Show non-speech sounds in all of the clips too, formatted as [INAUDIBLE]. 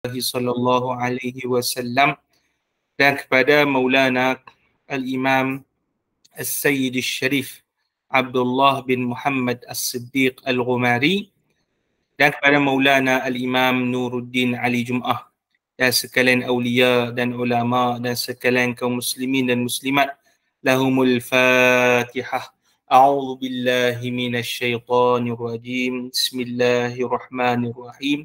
الله صلى الله عليه وسلم لكبدا مولانا الإمام السيد الشريف عبد الله بن محمد الصديق الغماري لكبدا مولانا الإمام نور الدين علي جمعة dan sekalian awliya dan ulama dan sekalian kaum muslimin dan muslimat lahumul fatihah a'udzu billahi minasy syaithanir rajim bismillahirrahmanirrahim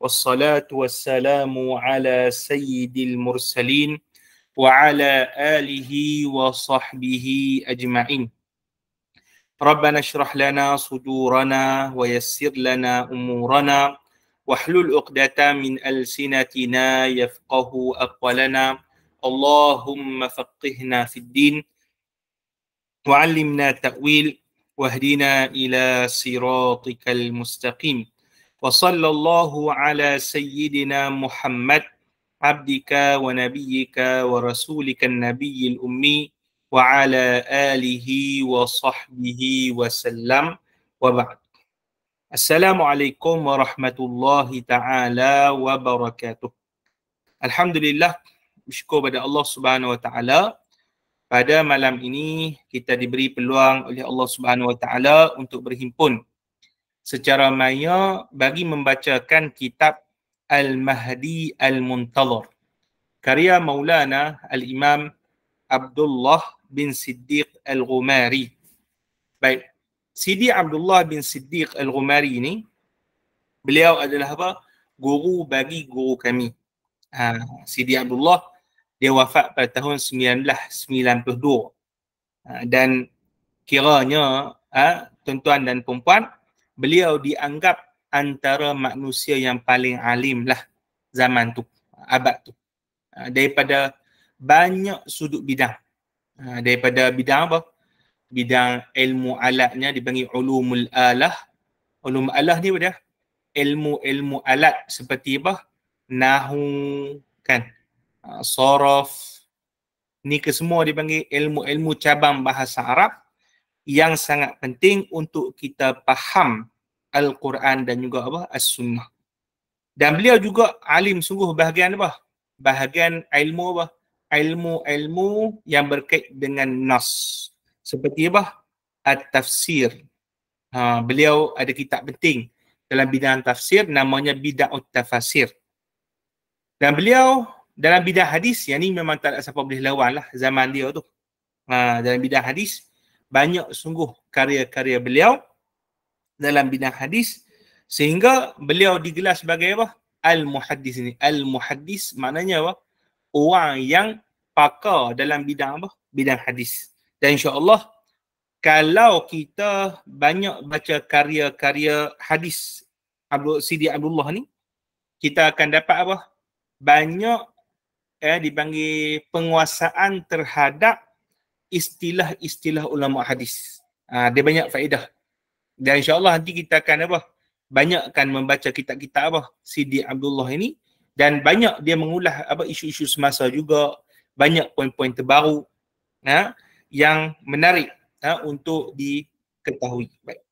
والصلاة والسلام على سيد المرسلين وعلى آله وصحبه أجمعين ربنا اشرح لنا صدورنا ويسر لنا أمورنا واحلل عقدة من ألسنتنا يفقه أقوالنا اللهم فقهنا في الدين وعلمنا التأويل واهدنا إلى صراطك المستقيم وصلى الله على سيدنا محمد عبدك ونبيك ورسولك النبي الأمي وعلى آله وصحبه وسلم وبعد السلام عليكم ورحمة الله تعالى وبركاته الحمد لله بشكر بدأ الله سبحانه وتعالى Pada malam ini kita diberi peluang oleh Allah Subhanahu Wa Taala untuk berhimpun secara maya bagi membacakan kitab Al-Mahdi Al-Muntalur karya Maulana Al-Imam Abdullah bin Siddiq Al-Ghumari. Baik, Sidi Abdullah bin Siddiq Al-Ghumari ini beliau adalah apa? guru bagi guru kami. Ha, Sidi Abdullah dia wafat pada tahun 1992. Ha, dan kiranya ha, tuan-tuan dan puan-puan beliau dianggap antara manusia yang paling alim lah zaman tu, abad tu. Ah, daripada banyak sudut bidang. Ah, daripada bidang apa? Bidang ilmu alatnya dipanggil ulumul alah. Ulum alah ni apa Ilmu-ilmu alat seperti apa? Nahu, kan? Ah, sorof. Ni kesemua dipanggil ilmu-ilmu cabang bahasa Arab yang sangat penting untuk kita faham Al-Quran dan juga apa As-Sunnah. Dan beliau juga alim sungguh bahagian apa? Bahagian ilmu apa? Ilmu-ilmu yang berkait dengan Nas. Seperti apa? At-Tafsir. Ha, beliau ada kitab penting dalam bidang tafsir namanya Bida'ut Tafasir. Dan beliau dalam bidang hadis, yang ni memang tak ada siapa boleh lawan lah zaman dia tu. Ha, dalam bidang hadis, banyak sungguh karya-karya beliau dalam bidang hadis sehingga beliau digelar sebagai apa? Al-Muhaddis ini. Al-Muhaddis maknanya apa? Orang yang pakar dalam bidang apa? Bidang hadis. Dan insya-Allah kalau kita banyak baca karya-karya hadis Abu Sidi Abdullah ni kita akan dapat apa? Banyak eh dipanggil penguasaan terhadap istilah-istilah ulama hadis. Ha, dia banyak faedah. Dan insyaAllah nanti kita akan apa? Banyakkan membaca kitab-kitab apa? Sidi Abdullah ini. Dan banyak dia mengulah apa isu-isu semasa juga. Banyak poin-poin terbaru ha, yang menarik ha, untuk diketahui. Baik.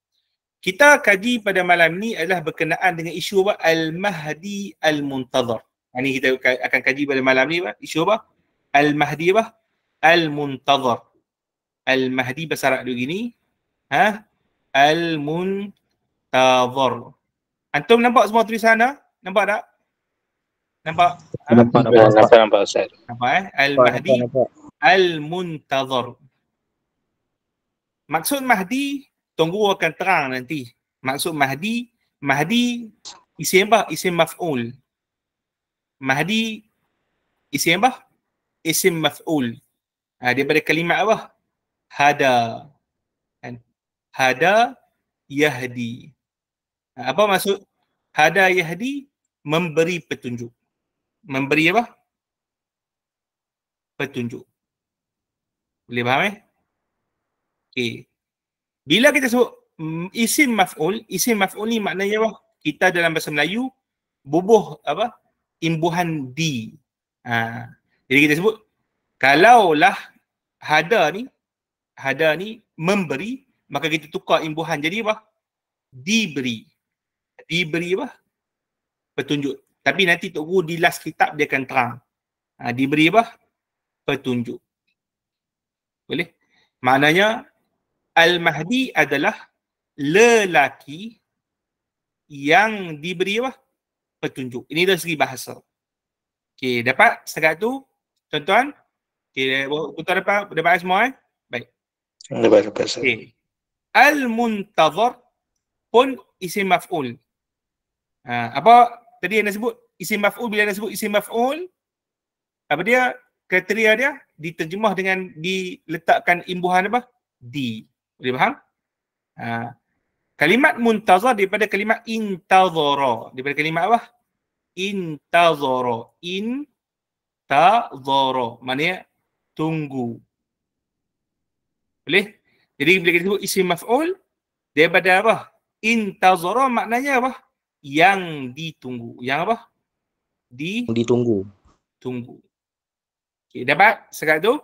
Kita kaji pada malam ini adalah berkenaan dengan isu apa? Al-Mahdi Al-Muntazar. Ini ha, kita akan kaji pada malam ni apa? Isu apa? Al-Mahdi apa? Al-Muntazar. Al-Mahdi bahasa Arab gini. Ha? Al-Muntazar. Antum nampak semua tulisan anda? Nampak tak? Ha? Nampak? Nampak, nampak, nampak, nampak, nampak, Ustaz. Nampak eh? Al-Mahdi. Al-Muntazar. Maksud Mahdi, tunggu akan terang nanti. Maksud Mahdi, Mahdi isim apa? Isim maf'ul. Mahdi isim apa? Isim maf'ul. Ha, daripada kalimat apa? Hada. Kan? Hada Yahdi. Ha, apa maksud? Hada Yahdi memberi petunjuk. Memberi apa? Petunjuk. Boleh faham eh? Okey. Bila kita sebut mm, isim maf'ul, isim maf'ul ni maknanya apa? Kita dalam bahasa Melayu bubuh apa? Imbuhan di. Ha. Jadi kita sebut kalaulah hada ni hada ni memberi maka kita tukar imbuhan jadi apa diberi diberi apa petunjuk tapi nanti tok guru di last kitab dia akan terang ha, diberi apa petunjuk boleh maknanya al mahdi adalah lelaki yang diberi apa petunjuk ini dari segi bahasa okey dapat setakat tu tuan-tuan Okey, tuan-tuan dapat, dapat semua eh? Baik. Hmm, dapat, dapat. Okey. Al-Muntazar pun isim maf'ul. Ha, apa tadi yang sebut isim maf'ul bila anda sebut isim maf'ul apa dia kriteria dia diterjemah dengan diletakkan imbuhan apa? Di. Boleh faham? Ha, kalimat muntazar daripada kalimat intazara. Daripada kalimat apa? Intazara. In ta zara tunggu. Boleh? Jadi bila kita sebut isim maf'ul, daripada apa? Intazara maknanya apa? Yang ditunggu. Yang apa? Di ditunggu. Tunggu. Okey, dapat Sekarang tu?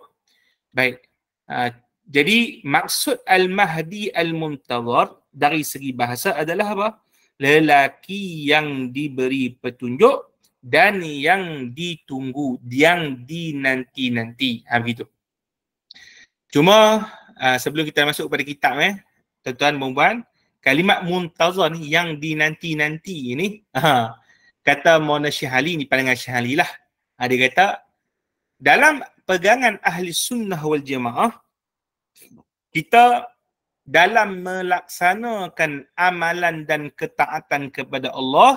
Baik. Uh, jadi maksud al-mahdi al-muntazar dari segi bahasa adalah apa? Lelaki yang diberi petunjuk dan yang ditunggu, yang dinanti-nanti. Ha, begitu. Cuma aa, ha, sebelum kita masuk pada kitab eh, tuan-tuan perempuan, kalimat muntazah yang dinanti-nanti ni, ha, kata Mona Syihali ini pandangan Syihali lah. Ha, dia kata, dalam pegangan ahli sunnah wal jemaah, kita dalam melaksanakan amalan dan ketaatan kepada Allah,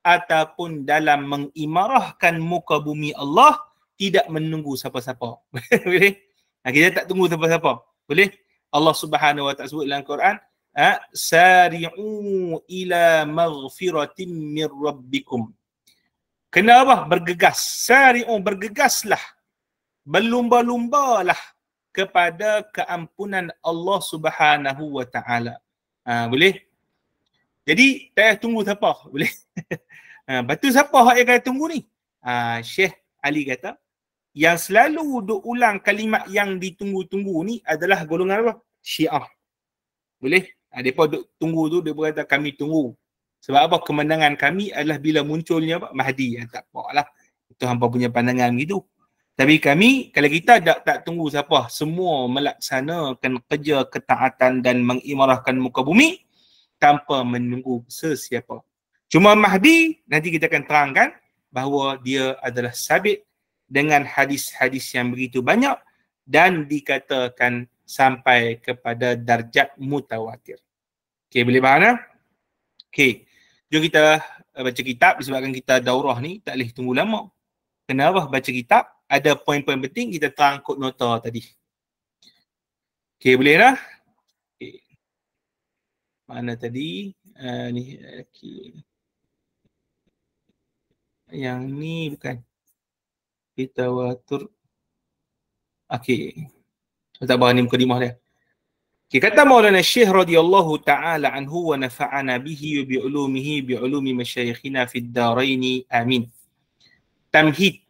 ataupun dalam mengimarahkan muka bumi Allah tidak menunggu siapa-siapa. [LAUGHS] Boleh? Ha, kita tak tunggu siapa-siapa. Boleh? Allah Subhanahu Wa Ta'ala sebut dalam Quran, ha? "Sari'u ila maghfiratin min rabbikum." Kena apa? Bergegas. Sari'u bergegaslah. Berlumba-lumbalah kepada keampunan Allah Subhanahu Wa Ta'ala. Ha, boleh? Jadi saya tunggu siapa [LAUGHS] boleh. ha, batu siapa hak yang saya tunggu ni? Ha, Syekh Ali kata, yang selalu duk ulang kalimat yang ditunggu-tunggu ni adalah golongan apa? Syiah. Boleh? Ha, duk tunggu tu, dia kata kami tunggu. Sebab apa? Kemenangan kami adalah bila munculnya apa? Mahdi. Ya, tak apa lah. Itu hampa punya pandangan gitu. Tapi kami, kalau kita tak, tak tunggu siapa, semua melaksanakan kerja ketaatan dan mengimarahkan muka bumi, tanpa menunggu sesiapa. Cuma Mahdi nanti kita akan terangkan bahawa dia adalah sabit dengan hadis-hadis yang begitu banyak dan dikatakan sampai kepada darjat mutawatir. Okey, boleh faham tak? Okey, jom kita eh, baca kitab disebabkan kita daurah ni tak boleh tunggu lama. Kenapa baca kitab? Ada poin-poin penting kita terangkut nota tadi. Okey, boleh tak? mana tadi uh, ni okay. yang ni bukan kita watur okey tak bahan ni mukadimah dia okey kata maulana syekh radhiyallahu taala anhu wa nafa'ana bihi wa bi ulumihi bi ulumi masyayikhina fid darain amin tamhid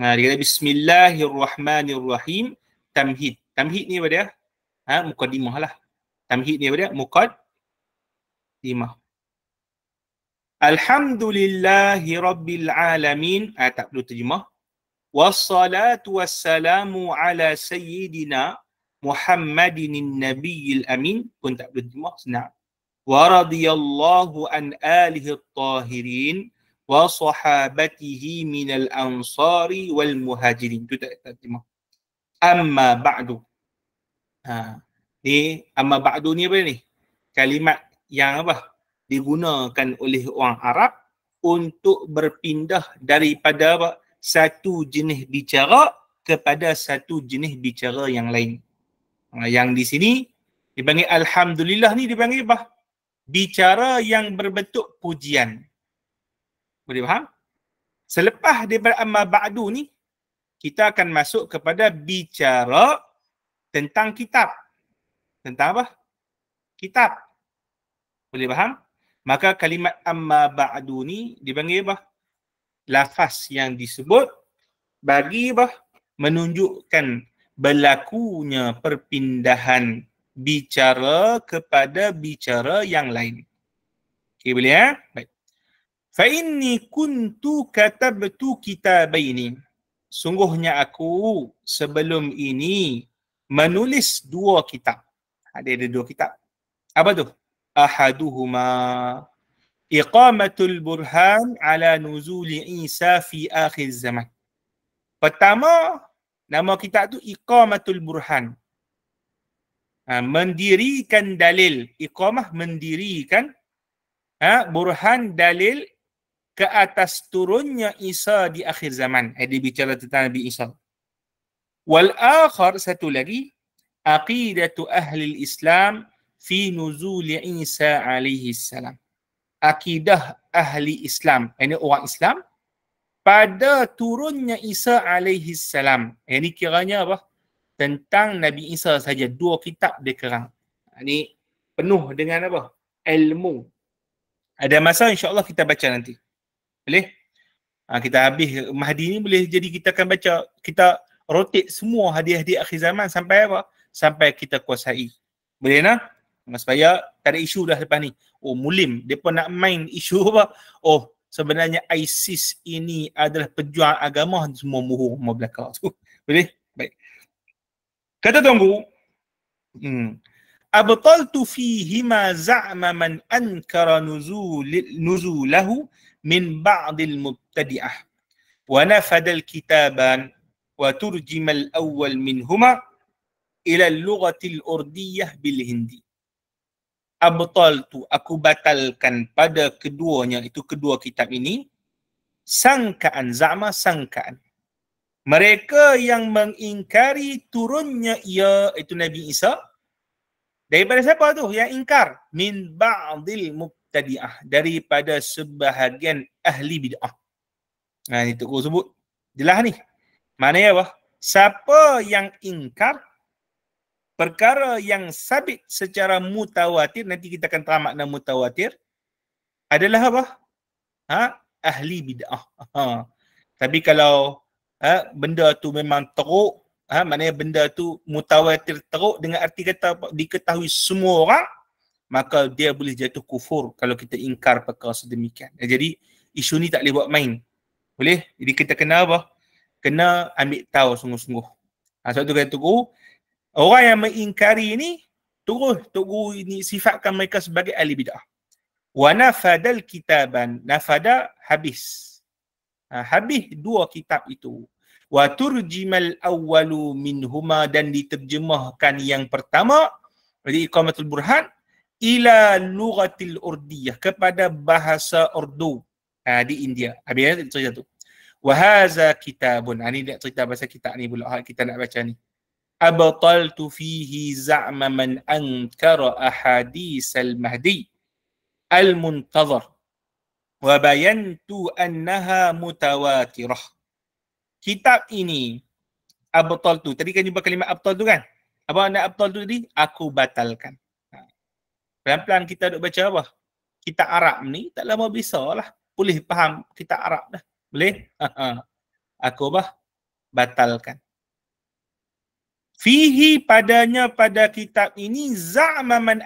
ha dia kata bismillahirrahmanirrahim tamhid tamhid ni apa dia ha mukadimah lah tamhid ni apa dia mukad Lima. Alhamdulillahi Rabbil Alamin. Ah, tak perlu terjemah. Wassalatu wassalamu ala sayyidina Muhammadin nabiyil amin. Pun tak perlu terjemah. Senang. Wa radiyallahu an alihi tahirin wa sahabatihi minal ansari wal muhajirin. Itu tak terjemah. Amma ba'du. Ha. Ni, amma ba'du ni apa ni? Kalimat yang apa digunakan oleh orang Arab untuk berpindah daripada apa satu jenis bicara kepada satu jenis bicara yang lain. Ha, yang di sini dipanggil alhamdulillah ni dipanggil apa? bicara yang berbentuk pujian. Boleh faham? Selepas daripada amma ba'du ni kita akan masuk kepada bicara tentang kitab. Tentang apa? Kitab. Boleh faham? Maka kalimat amma ba'du ni dipanggil apa? Lafaz yang disebut bagi apa? Menunjukkan berlakunya perpindahan bicara kepada bicara yang lain. Okey boleh ya? Baik. Fa inni kuntu katabtu ini. Sungguhnya aku sebelum ini menulis dua kitab. Ada ada dua kitab. Apa tu? أحدهما إقامة البرهان على نزول عيسى في آخر الزمان Pertama, nama kitab tu Iqamatul Burhan. Ha, mendirikan dalil. Iqamah mendirikan ha, burhan dalil ke atas turunnya Isa di akhir zaman. Eh, dia bicara tentang Nabi Isa. Wal-akhir satu lagi. Aqidatu Ahli Islam fi nuzul Isa alaihi salam. Akidah ahli Islam, ini orang Islam pada turunnya Isa alaihi salam. Ini kiranya apa? Tentang Nabi Isa saja dua kitab dia kerang. Ini penuh dengan apa? Ilmu. Ada masa insya-Allah kita baca nanti. Boleh? Ha, kita habis Mahdi ni boleh jadi kita akan baca kita rotate semua hadiah di akhir zaman sampai apa? Sampai kita kuasai. Boleh nak? Mas Paya tak ada isu dah lepas ni. Oh mulim, depa nak main isu apa? Oh sebenarnya ISIS ini adalah pejuang agama semua muhur semua belakang tu. [LAUGHS] Boleh? Baik. Kata tunggu. Hmm. Abtaltu fihi ma za'ma man ankara nuzul nuzulahu min ba'd al-mubtadi'ah wa nafada al-kitaban wa turjima al-awwal minhuma ila al-lughati al-urdiyyah bil-hindi abtal tu aku batalkan pada keduanya itu kedua kitab ini sangkaan zama sangkaan mereka yang mengingkari turunnya ia itu Nabi Isa daripada siapa tu yang ingkar min ba'dil mubtadi'ah daripada sebahagian ahli bid'ah nah itu aku sebut jelas ni mana ya wah siapa yang ingkar perkara yang sabit secara mutawatir nanti kita akan tamat dan mutawatir adalah apa? Ha? Ahli bid'ah. Ha. Tapi kalau ha, benda tu memang teruk, ha, maknanya benda tu mutawatir teruk dengan arti kata diketahui semua orang, maka dia boleh jatuh kufur kalau kita ingkar perkara sedemikian. Eh, jadi isu ni tak boleh buat main. Boleh? Jadi kita kena apa? Kena ambil tahu sungguh-sungguh. Ha, sebab tu kata tu, Orang yang mengingkari ini terus tugu ini sifatkan mereka sebagai ahli bidah. Wa nafadal kitaban, nafada habis. Ha, habis dua kitab itu. Wa turjimal awwalu minhuma dan diterjemahkan yang pertama dari Iqamatul Burhan ila lughatil urdiyah kepada bahasa Urdu ha, di India. Habis cerita tu. Wa hadza kitabun. Ha, ini nak cerita bahasa kitab ni pula kita nak baca ni abtaltu fihi za'ma man ankara ahadith al-mahdi al-muntazir wa bayantu annaha mutawatirah kitab ini abtal tu tadi kan jumpa kalimat abtal tu kan apa nak abtal tu tadi aku batalkan ha. pelan-pelan kita duk baca apa kita Arab ni tak lama bisa lah boleh faham kita Arab dah boleh ha, ha. aku bah batalkan fihi padanya pada kitab ini za'ma man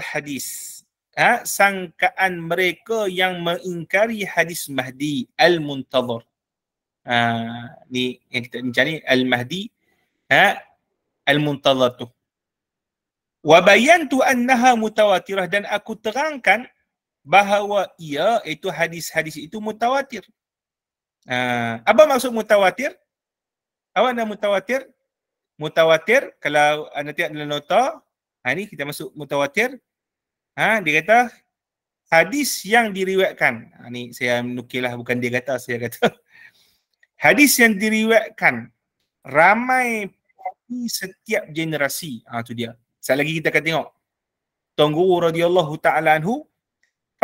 hadis ha sangkaan mereka yang mengingkari hadis mahdi al-muntazir ha ni yang kita mencari al-mahdi ha al-muntazir tu wa bayantu annaha mutawatirah dan aku terangkan bahawa ia itu hadis-hadis itu mutawatir. Uh, apa maksud mutawatir? Awak nak mutawatir? mutawatir kalau anda tidak dalam nota ha ni kita masuk mutawatir ha dia kata hadis yang diriwayatkan ha ni saya nukilah bukan dia kata saya kata [LAUGHS] hadis yang diriwayatkan ramai di setiap generasi ha tu dia sekali lagi kita akan tengok tunggu guru radhiyallahu taala anhu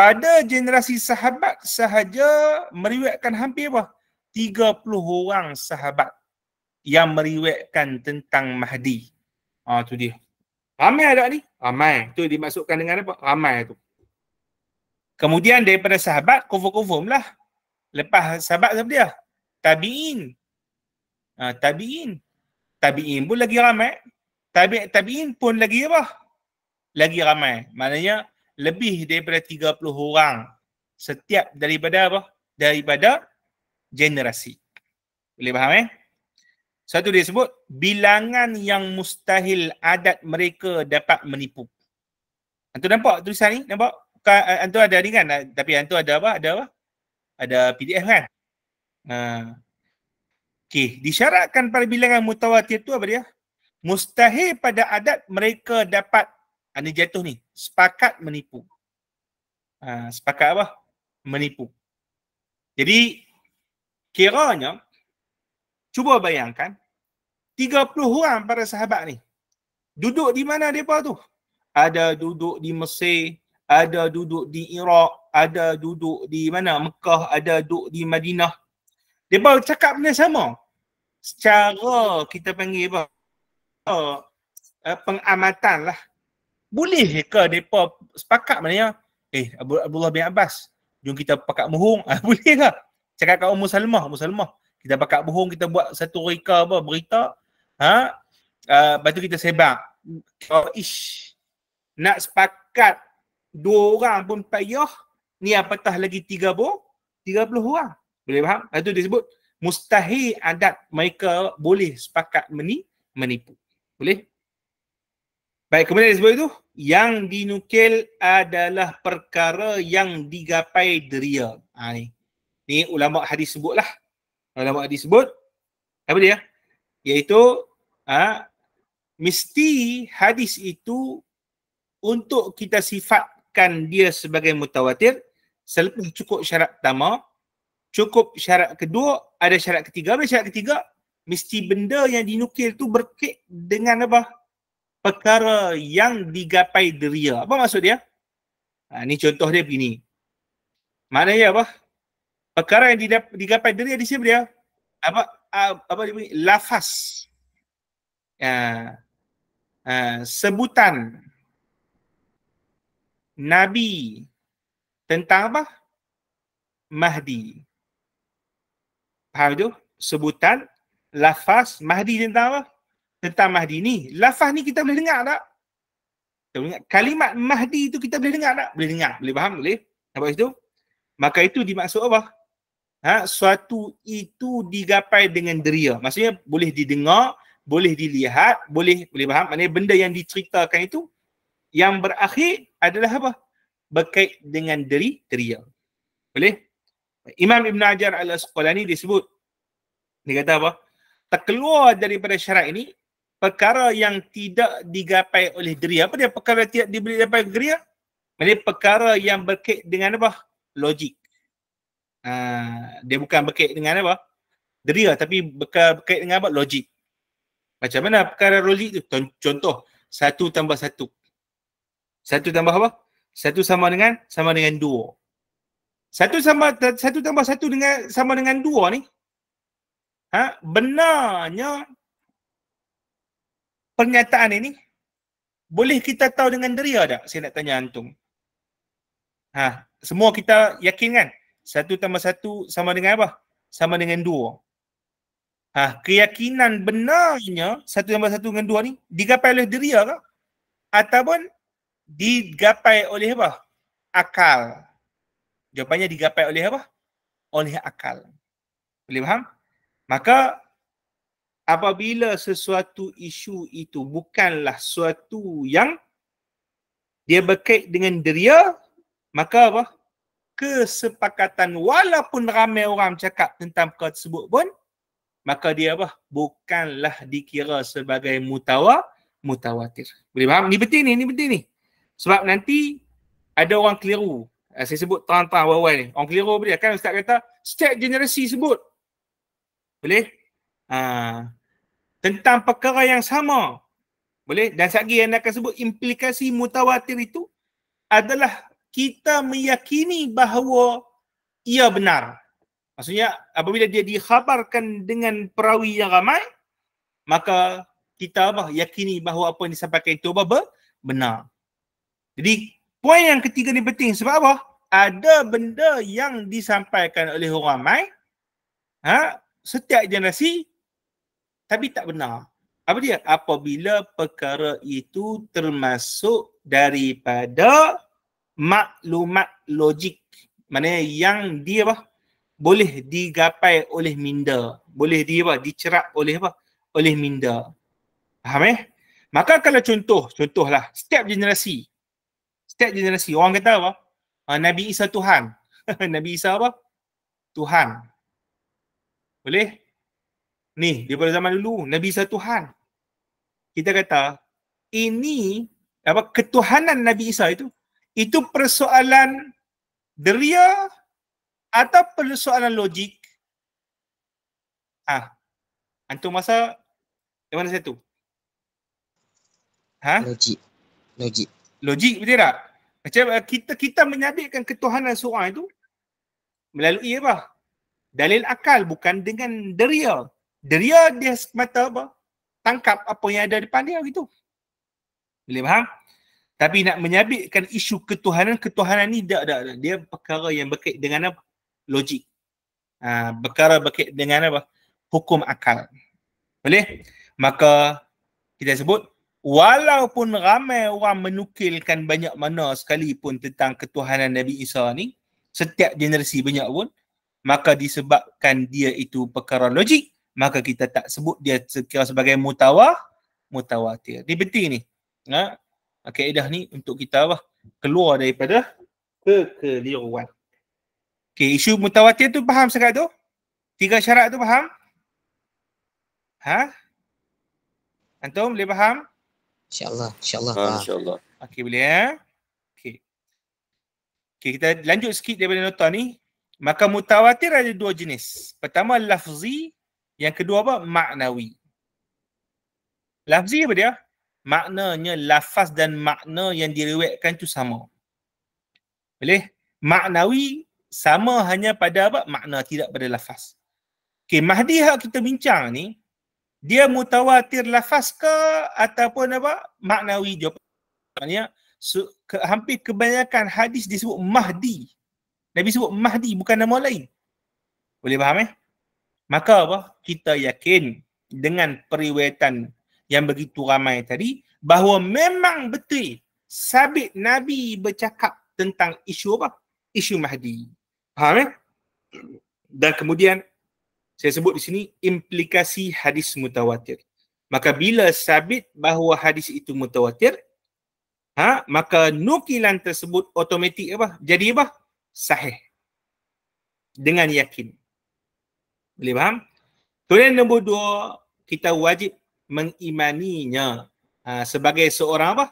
pada generasi sahabat sahaja meriwayatkan hampir apa 30 orang sahabat yang meriwayatkan tentang Mahdi. Ah tu dia. Ramai ada ni? Ramai. Tu dimasukkan dengan apa? Ramai tu. Kemudian daripada sahabat confirm-confirm lah. Lepas sahabat siapa dia? Tabi'in. Ah tabi'in. Tabi'in pun lagi ramai. Tabi' tabi'in pun lagi apa? Lagi ramai. Maknanya lebih daripada 30 orang setiap daripada apa? Daripada generasi. Boleh faham eh? Satu dia sebut bilangan yang mustahil adat mereka dapat menipu. Antu nampak tulisan ni? Nampak? Ka, eh, antu ada ni kan? Tapi antu ada apa? Ada apa? Ada PDF kan? Uh, ha. okay. Disyaratkan pada bilangan mutawatir tu apa dia? Mustahil pada adat mereka dapat ini ah, jatuh ni. Sepakat menipu. Uh, sepakat apa? Menipu. Jadi kiranya Cuba bayangkan 30 orang para sahabat ni duduk di mana depa tu? Ada duduk di Mesir, ada duduk di Iraq, ada duduk di mana? Mekah, ada duduk di Madinah. Depa cakap benda sama. Secara kita panggil apa? Eh, pengamatan lah. Boleh ke depa sepakat maknanya? Eh, Abdullah bin Abbas, jom kita pakat muhung. [LAUGHS] Ah, boleh ke? Lah. Cakap kat Ummu Salmah, Ummu Salmah kita bakat bohong kita buat satu reka apa berita ha uh, lepas tu kita sebar oh, ish nak sepakat dua orang pun payah ni apatah lagi tiga bo tiga puluh orang boleh faham lepas tu disebut mustahil adat mereka boleh sepakat meni menipu boleh baik kemudian disebut itu yang dinukil adalah perkara yang digapai deria ha, ni. ni ulama hadis sebutlah Alamak hadis sebut apa dia? Iaitu ha, mesti hadis itu untuk kita sifatkan dia sebagai mutawatir selepas cukup syarat pertama, cukup syarat kedua, ada syarat ketiga. Apa syarat ketiga? Mesti benda yang dinukil tu berkait dengan apa? Perkara yang digapai deria. Apa maksud dia? Ha, ni contoh dia begini. Maknanya apa? perkara yang didap- digapai dari sini dia apa apa dia lafaz uh, uh, sebutan nabi tentang apa mahdi faham tu sebutan lafaz mahdi tentang apa tentang mahdi ni lafaz ni kita boleh dengar tak kita boleh dengar. kalimat mahdi tu kita boleh dengar tak boleh dengar boleh faham boleh apa itu maka itu dimaksud apa ha, suatu itu digapai dengan deria. Maksudnya boleh didengar, boleh dilihat, boleh boleh faham. Maknanya benda yang diceritakan itu yang berakhir adalah apa? Berkait dengan deri, deria. Boleh? Imam Ibn Ajar ala al-Asqalani disebut. Dia kata apa? Terkeluar daripada syarat ini, perkara yang tidak digapai oleh deria. Apa dia perkara yang tidak digapai oleh deria? Maksudnya perkara yang berkait dengan apa? Logik. Ah, dia bukan berkait dengan apa? Deria tapi berkait dengan apa? Logik. Macam mana perkara logik tu? Contoh, satu tambah satu. Satu tambah apa? Satu sama dengan, sama dengan dua. Satu sama, satu tambah satu dengan, sama dengan dua ni. Ha? Benarnya, pernyataan ini, boleh kita tahu dengan deria tak? Saya nak tanya Antum. Ha, semua kita yakin kan? Satu tambah satu sama dengan apa? Sama dengan dua. Ha, keyakinan benarnya satu tambah satu dengan dua ni digapai oleh deria ke? Ataupun digapai oleh apa? Akal. Jawapannya digapai oleh apa? Oleh akal. Boleh faham? Maka apabila sesuatu isu itu bukanlah suatu yang dia berkait dengan deria, maka apa? kesepakatan walaupun ramai orang cakap tentang perkara tersebut pun maka dia apa bukanlah dikira sebagai mutawa mutawatir boleh faham ni penting ni ni penting ni sebab nanti ada orang keliru eh, saya sebut terang-terang awal-awal ni orang keliru apa dia kan ustaz kata setiap generasi sebut boleh ha. tentang perkara yang sama boleh dan satgi yang anda sebut implikasi mutawatir itu adalah kita meyakini bahawa ia benar. Maksudnya apabila dia dikhabarkan dengan perawi yang ramai, maka kita apa? yakini bahawa apa yang disampaikan itu apa? benar. Jadi poin yang ketiga ni penting sebab apa? Ada benda yang disampaikan oleh orang ramai ha? setiap generasi tapi tak benar. Apa dia? Apabila perkara itu termasuk daripada maklumat logik mana yang dia apa boleh digapai oleh minda boleh dia apa dicerap oleh apa oleh minda faham eh maka kalau contoh contohlah setiap generasi setiap generasi orang kata apa ah, Nabi Isa Tuhan [LAUGHS] Nabi Isa apa Tuhan boleh ni daripada zaman dulu Nabi Isa Tuhan kita kata ini apa ketuhanan Nabi Isa itu itu persoalan deria atau persoalan logik ah antum masa yang mana satu ha logik logik logik betul tak macam eh, kita kita menyabitkan ketuhanan seorang itu melalui apa dalil akal bukan dengan deria deria dia semata apa tangkap apa yang ada depan dia gitu boleh faham tapi nak menyabitkan isu ketuhanan-ketuhanan ni tak, tak, tak. Dia perkara yang berkait dengan apa? Logik. Ha, perkara berkait dengan apa? Hukum akal. Boleh? Maka kita sebut walaupun ramai orang menukilkan banyak mana sekalipun tentang ketuhanan Nabi Isa ni setiap generasi banyak pun maka disebabkan dia itu perkara logik maka kita tak sebut dia sekira sebagai mutawah mutawatir. Ini penting ni. Ha? kaedah ni untuk kita apa? Lah keluar daripada kekeliruan. Okey, isu mutawatir tu faham sangat tu? Tiga syarat tu faham? Ha? Antum boleh faham? InsyaAllah, insyaAllah. Ha, InsyaAllah. Okey, boleh ya? Eh? Okey. Okey, kita lanjut sikit daripada nota ni. Maka mutawatir ada dua jenis. Pertama, lafzi. Yang kedua apa? Maknawi. Lafzi apa dia? maknanya lafaz dan makna yang diriwayatkan tu sama. Boleh? Maknawi sama hanya pada apa? Makna tidak pada lafaz. Okey, Mahdi hak kita bincang ni dia mutawatir lafaz ke ataupun apa? Maknawi dia. so, ke, hampir kebanyakan hadis disebut Mahdi. Nabi sebut Mahdi bukan nama lain. Boleh faham eh? Maka apa? Kita yakin dengan periwetan? yang begitu ramai tadi bahawa memang betul sabit Nabi bercakap tentang isu apa? Isu Mahdi. Faham eh? Dan kemudian saya sebut di sini implikasi hadis mutawatir. Maka bila sabit bahawa hadis itu mutawatir, ha, maka nukilan tersebut otomatik apa? Jadi apa? Sahih. Dengan yakin. Boleh faham? Kemudian nombor dua, kita wajib mengimaninya uh, sebagai seorang apa?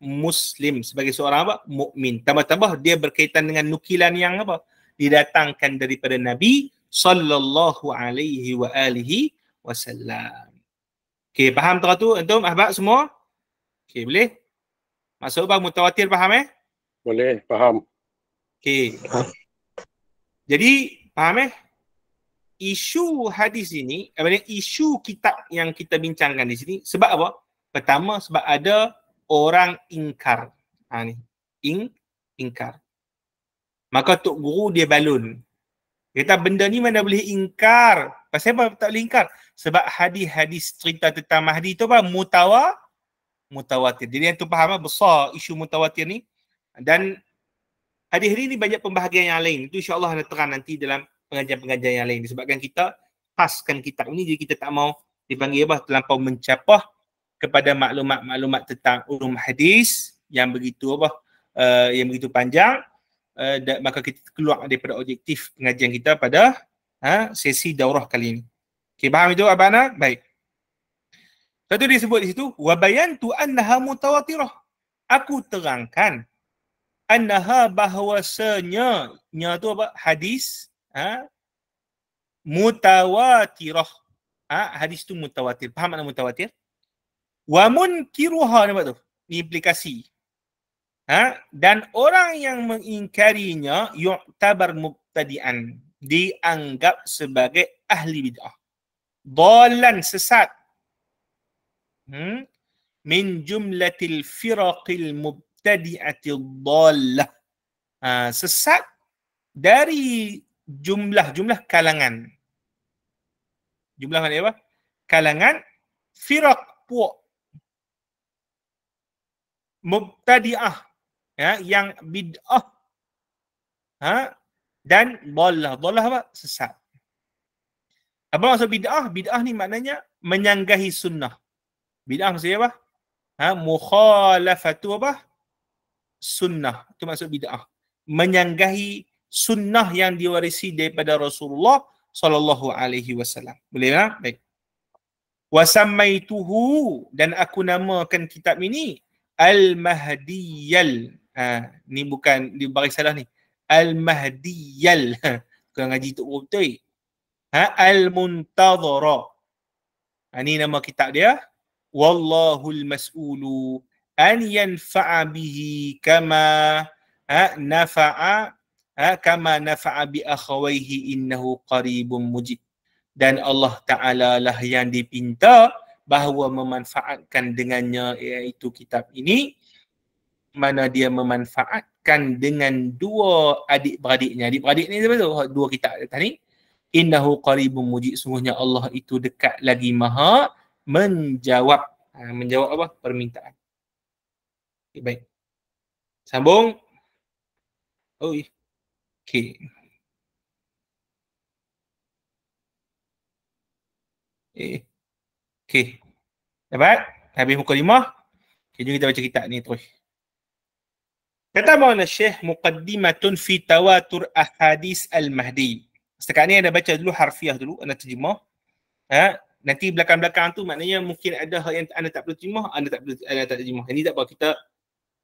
Muslim sebagai seorang apa? Mukmin. Tambah-tambah dia berkaitan dengan nukilan yang apa? didatangkan daripada Nabi sallallahu alaihi wa alihi wasallam. Okey, faham tak tu? Antum ahbab semua? Okey, boleh? Masuk bang mutawatir faham eh? Boleh, faham. Okey. Ha? Jadi, faham eh? isu hadis ini, eh, maksudnya isu kitab yang kita bincangkan di sini sebab apa? Pertama sebab ada orang ingkar. Ha ni. Ing ingkar. Maka tok guru dia balun. Dia kata benda ni mana boleh ingkar? Pasal apa tak boleh ingkar? Sebab hadis-hadis cerita tentang Mahdi tu apa? Mutawa mutawatir. Jadi yang tu faham eh, besar isu mutawatir ni. Dan hadis ni banyak pembahagian yang lain. Itu insya-Allah ada terang nanti dalam pengajian-pengajian yang lain disebabkan kita paskan kitab ini jadi kita tak mau dipanggil apa terlampau mencapah kepada maklumat-maklumat tentang ulum hadis yang begitu apa uh, yang begitu panjang uh, maka kita keluar daripada objektif pengajian kita pada ha, sesi daurah kali ini. Okey faham itu abang anak? Baik. Satu disebut di situ wa bayantu annaha mutawatirah. Aku terangkan annaha bahwasanya nya tu apa hadis ha? mutawatirah. Ha? Hadis tu mutawatir. Faham makna mutawatir? Wa munkiruha nampak tu. implikasi. Ha? Dan orang yang mengingkarinya yu'tabar mubtadi'an. Dianggap sebagai ahli bid'ah. Dolan sesat. Hmm? Min jumlatil firaqil mubtadi'atil dolah. Ha, sesat dari jumlah-jumlah kalangan. Jumlah maknanya apa? Kalangan firak puak. Mubtadi'ah. Ya, yang bid'ah. Ha? Dan bolah. Bolah apa? Sesat. Apa maksud bid'ah? Bid'ah ni maknanya menyanggahi sunnah. Bid'ah maksudnya apa? Ha? Mukhalafatu apa? Sunnah. Itu maksud bid'ah. Menyanggahi sunnah yang diwarisi daripada Rasulullah sallallahu alaihi wasallam. Boleh tak? Baik. Wasammaituhu dan aku namakan kitab ini Al-Mahdiyal. Ha, ni bukan di baris salah ni. Al-Mahdiyal. Ha, Kau ngaji tu betul. Ha, Al-Muntadhara. Ha, ni nama kitab dia. Wallahu al-mas'ulu an yanfa'a bihi kama ha, nafa'a Ha, kama nafa'a bi akhawaihi innahu qaribun mujib dan Allah Ta'ala lah yang dipinta bahawa memanfaatkan dengannya iaitu kitab ini mana dia memanfaatkan dengan dua adik-beradiknya adik-beradik ni sebab tu dua kitab atas ni innahu qaribun mujib sungguhnya Allah itu dekat lagi maha menjawab ha, menjawab apa permintaan okay, baik sambung oh Okay. Okay. Dapat? Habis pukul 5. Okay, jom kita baca kitab ni terus. Kata Maulana Syekh Muqaddimatun fi Tawatur Ahadis Al-Mahdi. Setakat ni ada baca dulu harfiah dulu, anda terjemah. Ha? Nanti belakang-belakang tu maknanya mungkin ada hal yang anda tak perlu terjemah, anda tak perlu anda tak terjemah. Ini tak apa kita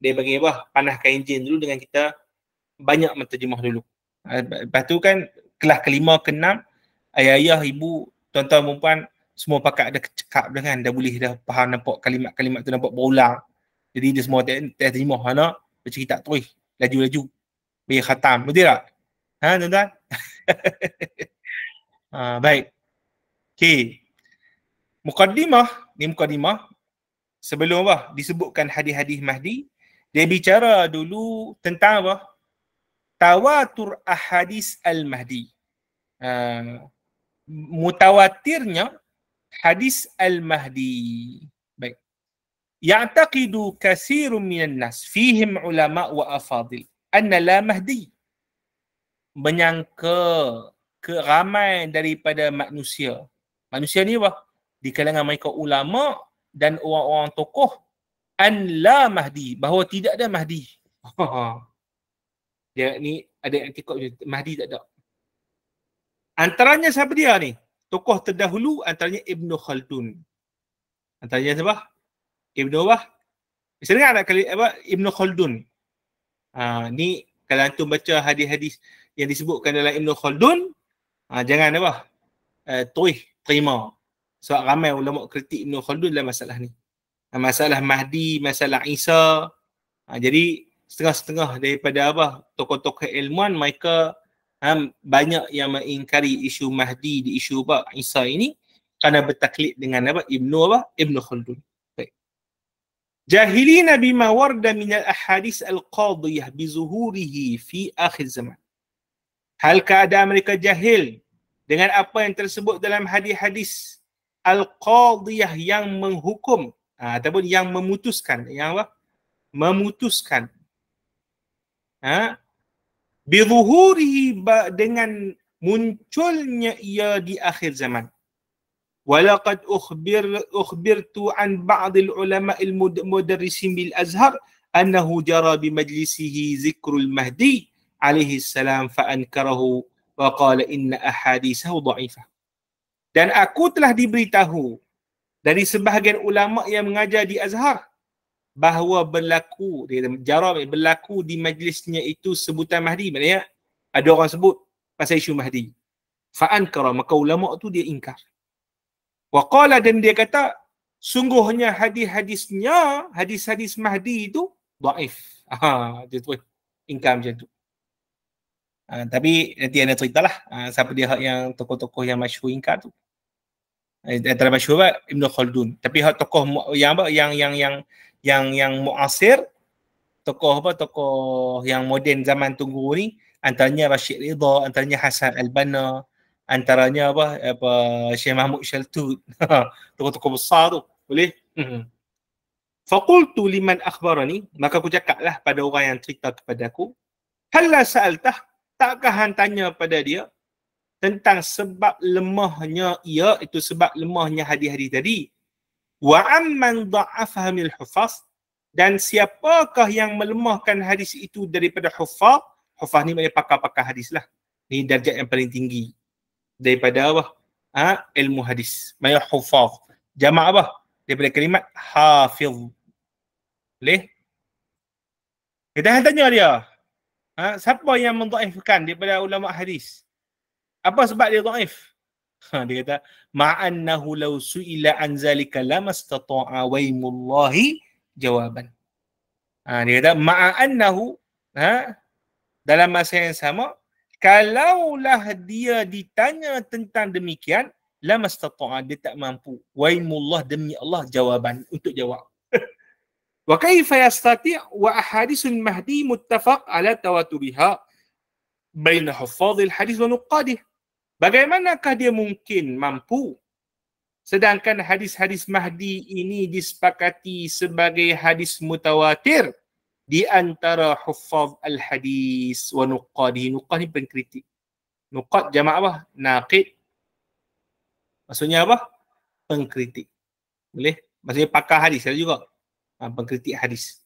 dia bagi apa? Panahkan enjin dulu dengan kita banyak menterjemah dulu. Ah, lepas tu kan kelas kelima ke enam ayah-ayah, ibu, tuan-tuan, perempuan semua pakat ada kecekap dengan dah boleh dah faham nampak kalimat-kalimat tu nampak berulang jadi dia semua tak terima anak ha, bercerita tak terus laju-laju biar khatam betul tak? ha tuan-tuan? ha, [LAUGHS] baik Okay. Mukaddimah, ni mukaddimah sebelum apa disebutkan hadis-hadis Mahdi dia bicara dulu tentang apa? tawatur ahadis al-mahdi uh, mutawatirnya hadis al-mahdi baik ya'taqidu kathirun minan nas fihim ulama wa afadil anna la mahdi menyangka keramai daripada manusia manusia ni wah, di kalangan mereka ulama dan orang-orang tokoh an la mahdi bahawa tidak ada mahdi [LAUGHS] dia ni ada antikop Mahdi tak ada antaranya siapa dia ni tokoh terdahulu antaranya Ibn Khaldun antaranya siapa Ibn Wah saya dengar tak kali apa Ibn Khaldun ha, ni kalau antum baca hadis-hadis yang disebutkan dalam Ibn Khaldun ha, jangan apa uh, eh, tuih terima sebab ramai ulama kritik Ibn Khaldun dalam masalah ni masalah Mahdi, masalah Isa ha, jadi setengah-setengah daripada apa tokoh-tokoh ilmuan mereka ha, banyak yang mengingkari isu Mahdi di isu apa Isa ini kerana bertaklid dengan apa Ibnu apa Ibnu Khaldun. Baik. Jahilin bima warda min al-ahadith al-qadhiyah bi zuhurihi fi akhir zaman. Hal keadaan mereka jahil dengan apa yang tersebut dalam hadis-hadis al-qadhiyah yang menghukum ha, ataupun yang memutuskan yang apa memutuskan ha bizuhurihi dengan munculnya ia di akhir zaman Walakad ukhbir ukhbirtu an ba'd ulama al mudarrisin bil azhar annahu jara bi majlisihi zikrul mahdi alaihi salam fa ankarahu wa qala inna ahadithahu dha'ifah dan aku telah diberitahu dari sebahagian ulama yang mengajar di azhar bahawa berlaku dia kata jarab eh, berlaku di majlisnya itu sebutan mahdi maknanya ada orang sebut pasal isu mahdi faan ankara maka ulama tu dia ingkar wa qala dan dia kata sungguhnya hadis-hadisnya hadis-hadis mahdi itu dhaif ha dia tu ingkar macam tu ha, tapi nanti ada ceritalah ha, ah, siapa dia yang tokoh-tokoh yang masyhur ingkar tu eh, antara masyhur Ibn Khaldun tapi tokoh yang apa yang yang yang yang yang muasir tokoh apa tokoh yang moden zaman tunggu ni antaranya Rashid Ridha, antaranya Hasan Al-Banna, antaranya apa apa Syekh Mahmud Syaltut. [LAUGHS] tokoh-tokoh besar tu. Boleh? Hmm. Faqultu liman akhbarani, maka aku cakaplah pada orang yang cerita kepada aku, "Hala sa'altah?" Takkah hang tanya pada dia tentang sebab lemahnya ia itu sebab lemahnya hadis-hadis tadi? wa amman da'afaha min hufaz dan siapakah yang melemahkan hadis itu daripada hufaz hufaz ni maknanya pakar-pakar hadis lah ni darjat yang paling tinggi daripada apa ha? ilmu hadis maknanya hufaz jamak apa daripada kalimat hafiz Leh? kita hendak tanya dia ha? siapa yang mendaifkan daripada ulama hadis apa sebab dia daif Ha, dia kata ma'annahu law su'ila an zalika lamastata'a waymullahi jawaban. Ha, dia kata ma'annahu ha, dalam masa yang sama kalaulah dia ditanya tentang demikian lamastata'a dia tak mampu waymullah demi Allah jawaban untuk jawab. [LAUGHS] Wa kaifa yastati' wa ahadithul mahdi muttafaq ala tawaturiha bain hafadhil hadith wa nuqadihi Bagaimanakah dia mungkin mampu? Sedangkan hadis-hadis Mahdi ini disepakati sebagai hadis mutawatir di antara huffaz al-hadis wa nuqqad. Nuqqad ni pengkritik. Nuqqad jama' apa? Naqid. Maksudnya apa? Pengkritik. Boleh? Maksudnya pakar hadis ada juga. Ha, pengkritik hadis.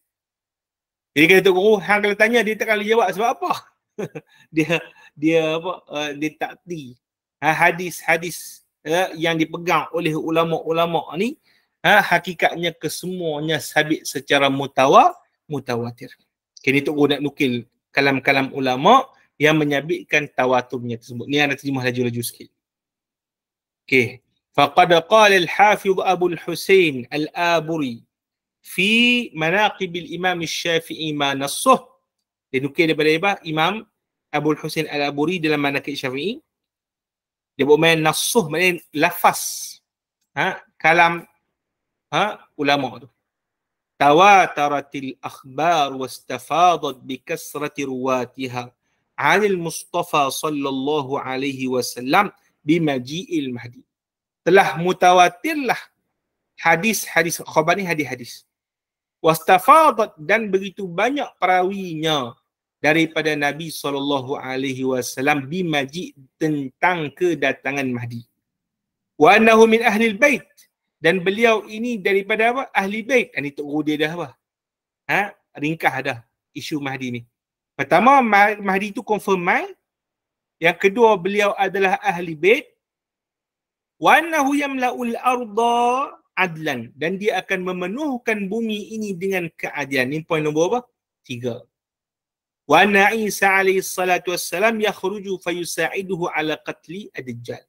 Jadi kata Tok Guru, hang kalau tanya dia tak akan jawab sebab apa? [LAUGHS] dia dia apa? Uh, dia tak tahu hadis-hadis uh, ha, yang dipegang oleh ulama-ulama ni uh, hakikatnya kesemuanya sabit secara mutawa mutawatir. Kini okay, tu nak nukil kalam-kalam ulama yang menyabitkan tawaturnya tersebut. Ni ada terjemah laju-laju sikit. Okey. Faqad qala al-Hafiz Abu al-Husain al-Aburi fi manaqib al-Imam al-Shafi'i ma nassuh. Dia nukil daripada Imam Abu al-Husain al-Aburi dalam manaqib Syafi'i dia bermain nasuh maknanya lafaz ha kalam ha ulama tu tawataratil akhbar wastafadat bikasrati ruwatiha anil mustafa sallallahu alaihi wasallam bimaji'il mahdi telah mutawatirlah hadis-hadis khabar ni hadis-hadis wastafadat dan begitu banyak perawinya daripada Nabi sallallahu alaihi wasallam bimaji tentang kedatangan Mahdi. Wa annahu min ahli bait dan beliau ini daripada apa? Ahli bait. Ini tok guru dia dah apa? Ha? Ringkas dah isu Mahdi ni. Pertama Mahdi itu confirm mai. Yang kedua beliau adalah ahli bait. Wa annahu yamla'ul arda adlan dan dia akan memenuhkan bumi ini dengan keadilan. Ini poin nombor apa? Tiga. وأن عيسى عليه الصلاة والسلام يخرج فيساعده على قتل الدجال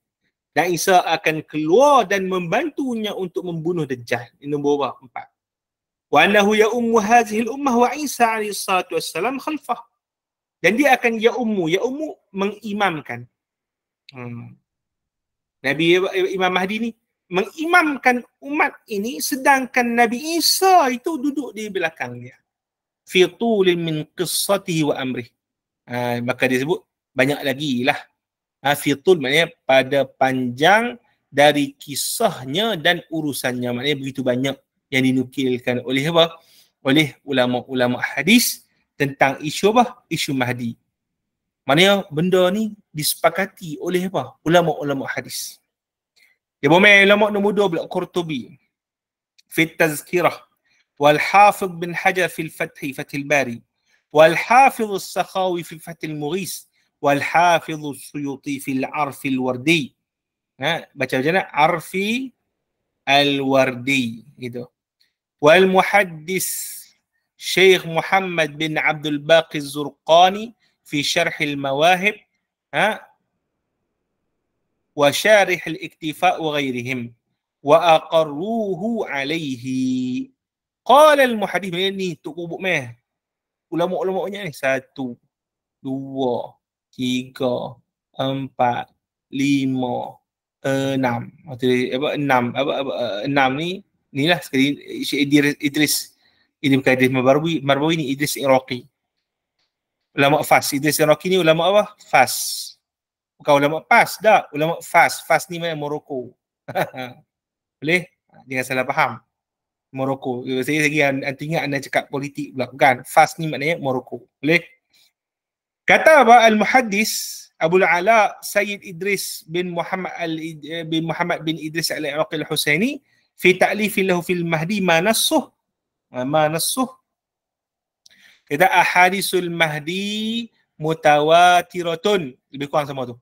dan Isa akan keluar dan membantunya untuk membunuh Dajjal. Ini nombor empat. Wa annahu ya ummu hadhihi ummah wa Isa alaihi salatu wassalam khalfah. Dan dia akan ya ummu, ya ummu mengimamkan. Hmm. Nabi Imam Mahdi ni mengimamkan umat ini sedangkan Nabi Isa itu duduk di belakangnya. dia fi tuli min qissati wa amri ha, maka dia sebut banyak lagi lah ha, fi tul maknanya pada panjang dari kisahnya dan urusannya maknanya begitu banyak yang dinukilkan oleh apa oleh ulama-ulama hadis tentang isu apa isu mahdi maknanya benda ni disepakati oleh apa ulama-ulama hadis dia bermain ulama nombor 2 pula Qurtubi fi tazkirah والحافظ بن حجر في الفتح فتح الباري والحافظ السخاوي في الفتح المغيس والحافظ السيوطي في العرف الوردي ها عرف الوردي إيه والمحدث شيخ محمد بن عبد الباقي الزرقاني في شرح المواهب ها وشارح الاكتفاء وغيرهم وأقروه عليه Qala al-muhadith ni eh, ni tok bubuk meh. Ulama-ulama banyak ni. Satu, dua, tiga, empat, lima, enam. Maksudnya apa enam, apa, apa eh, enam ni ni lah sekali Syekh Idris ini bukan Idris Marbawi, Marbawi ni Idris Iraqi. Ulama Fas, Idris Iraqi ni ulama apa? Fas. Bukan ulama Fas, dah. Ulama Fas, Fas ni mana Morocco. [LAUGHS] Boleh? Jangan salah faham. Morocco. Saya lagi nanti ingat anda cakap politik pula. Bukan. Fas ni maknanya Morocco. Boleh? Kata apa Al-Muhaddis Abu Al-Ala Sayyid Idris bin Muhammad al eh, bin Muhammad bin Idris Al-Iraqil Husaini fi ta'lifin lahu fil Mahdi ma nassuh ah, ma nassuh kita ahadisul Mahdi mutawatiratun lebih kurang sama tu.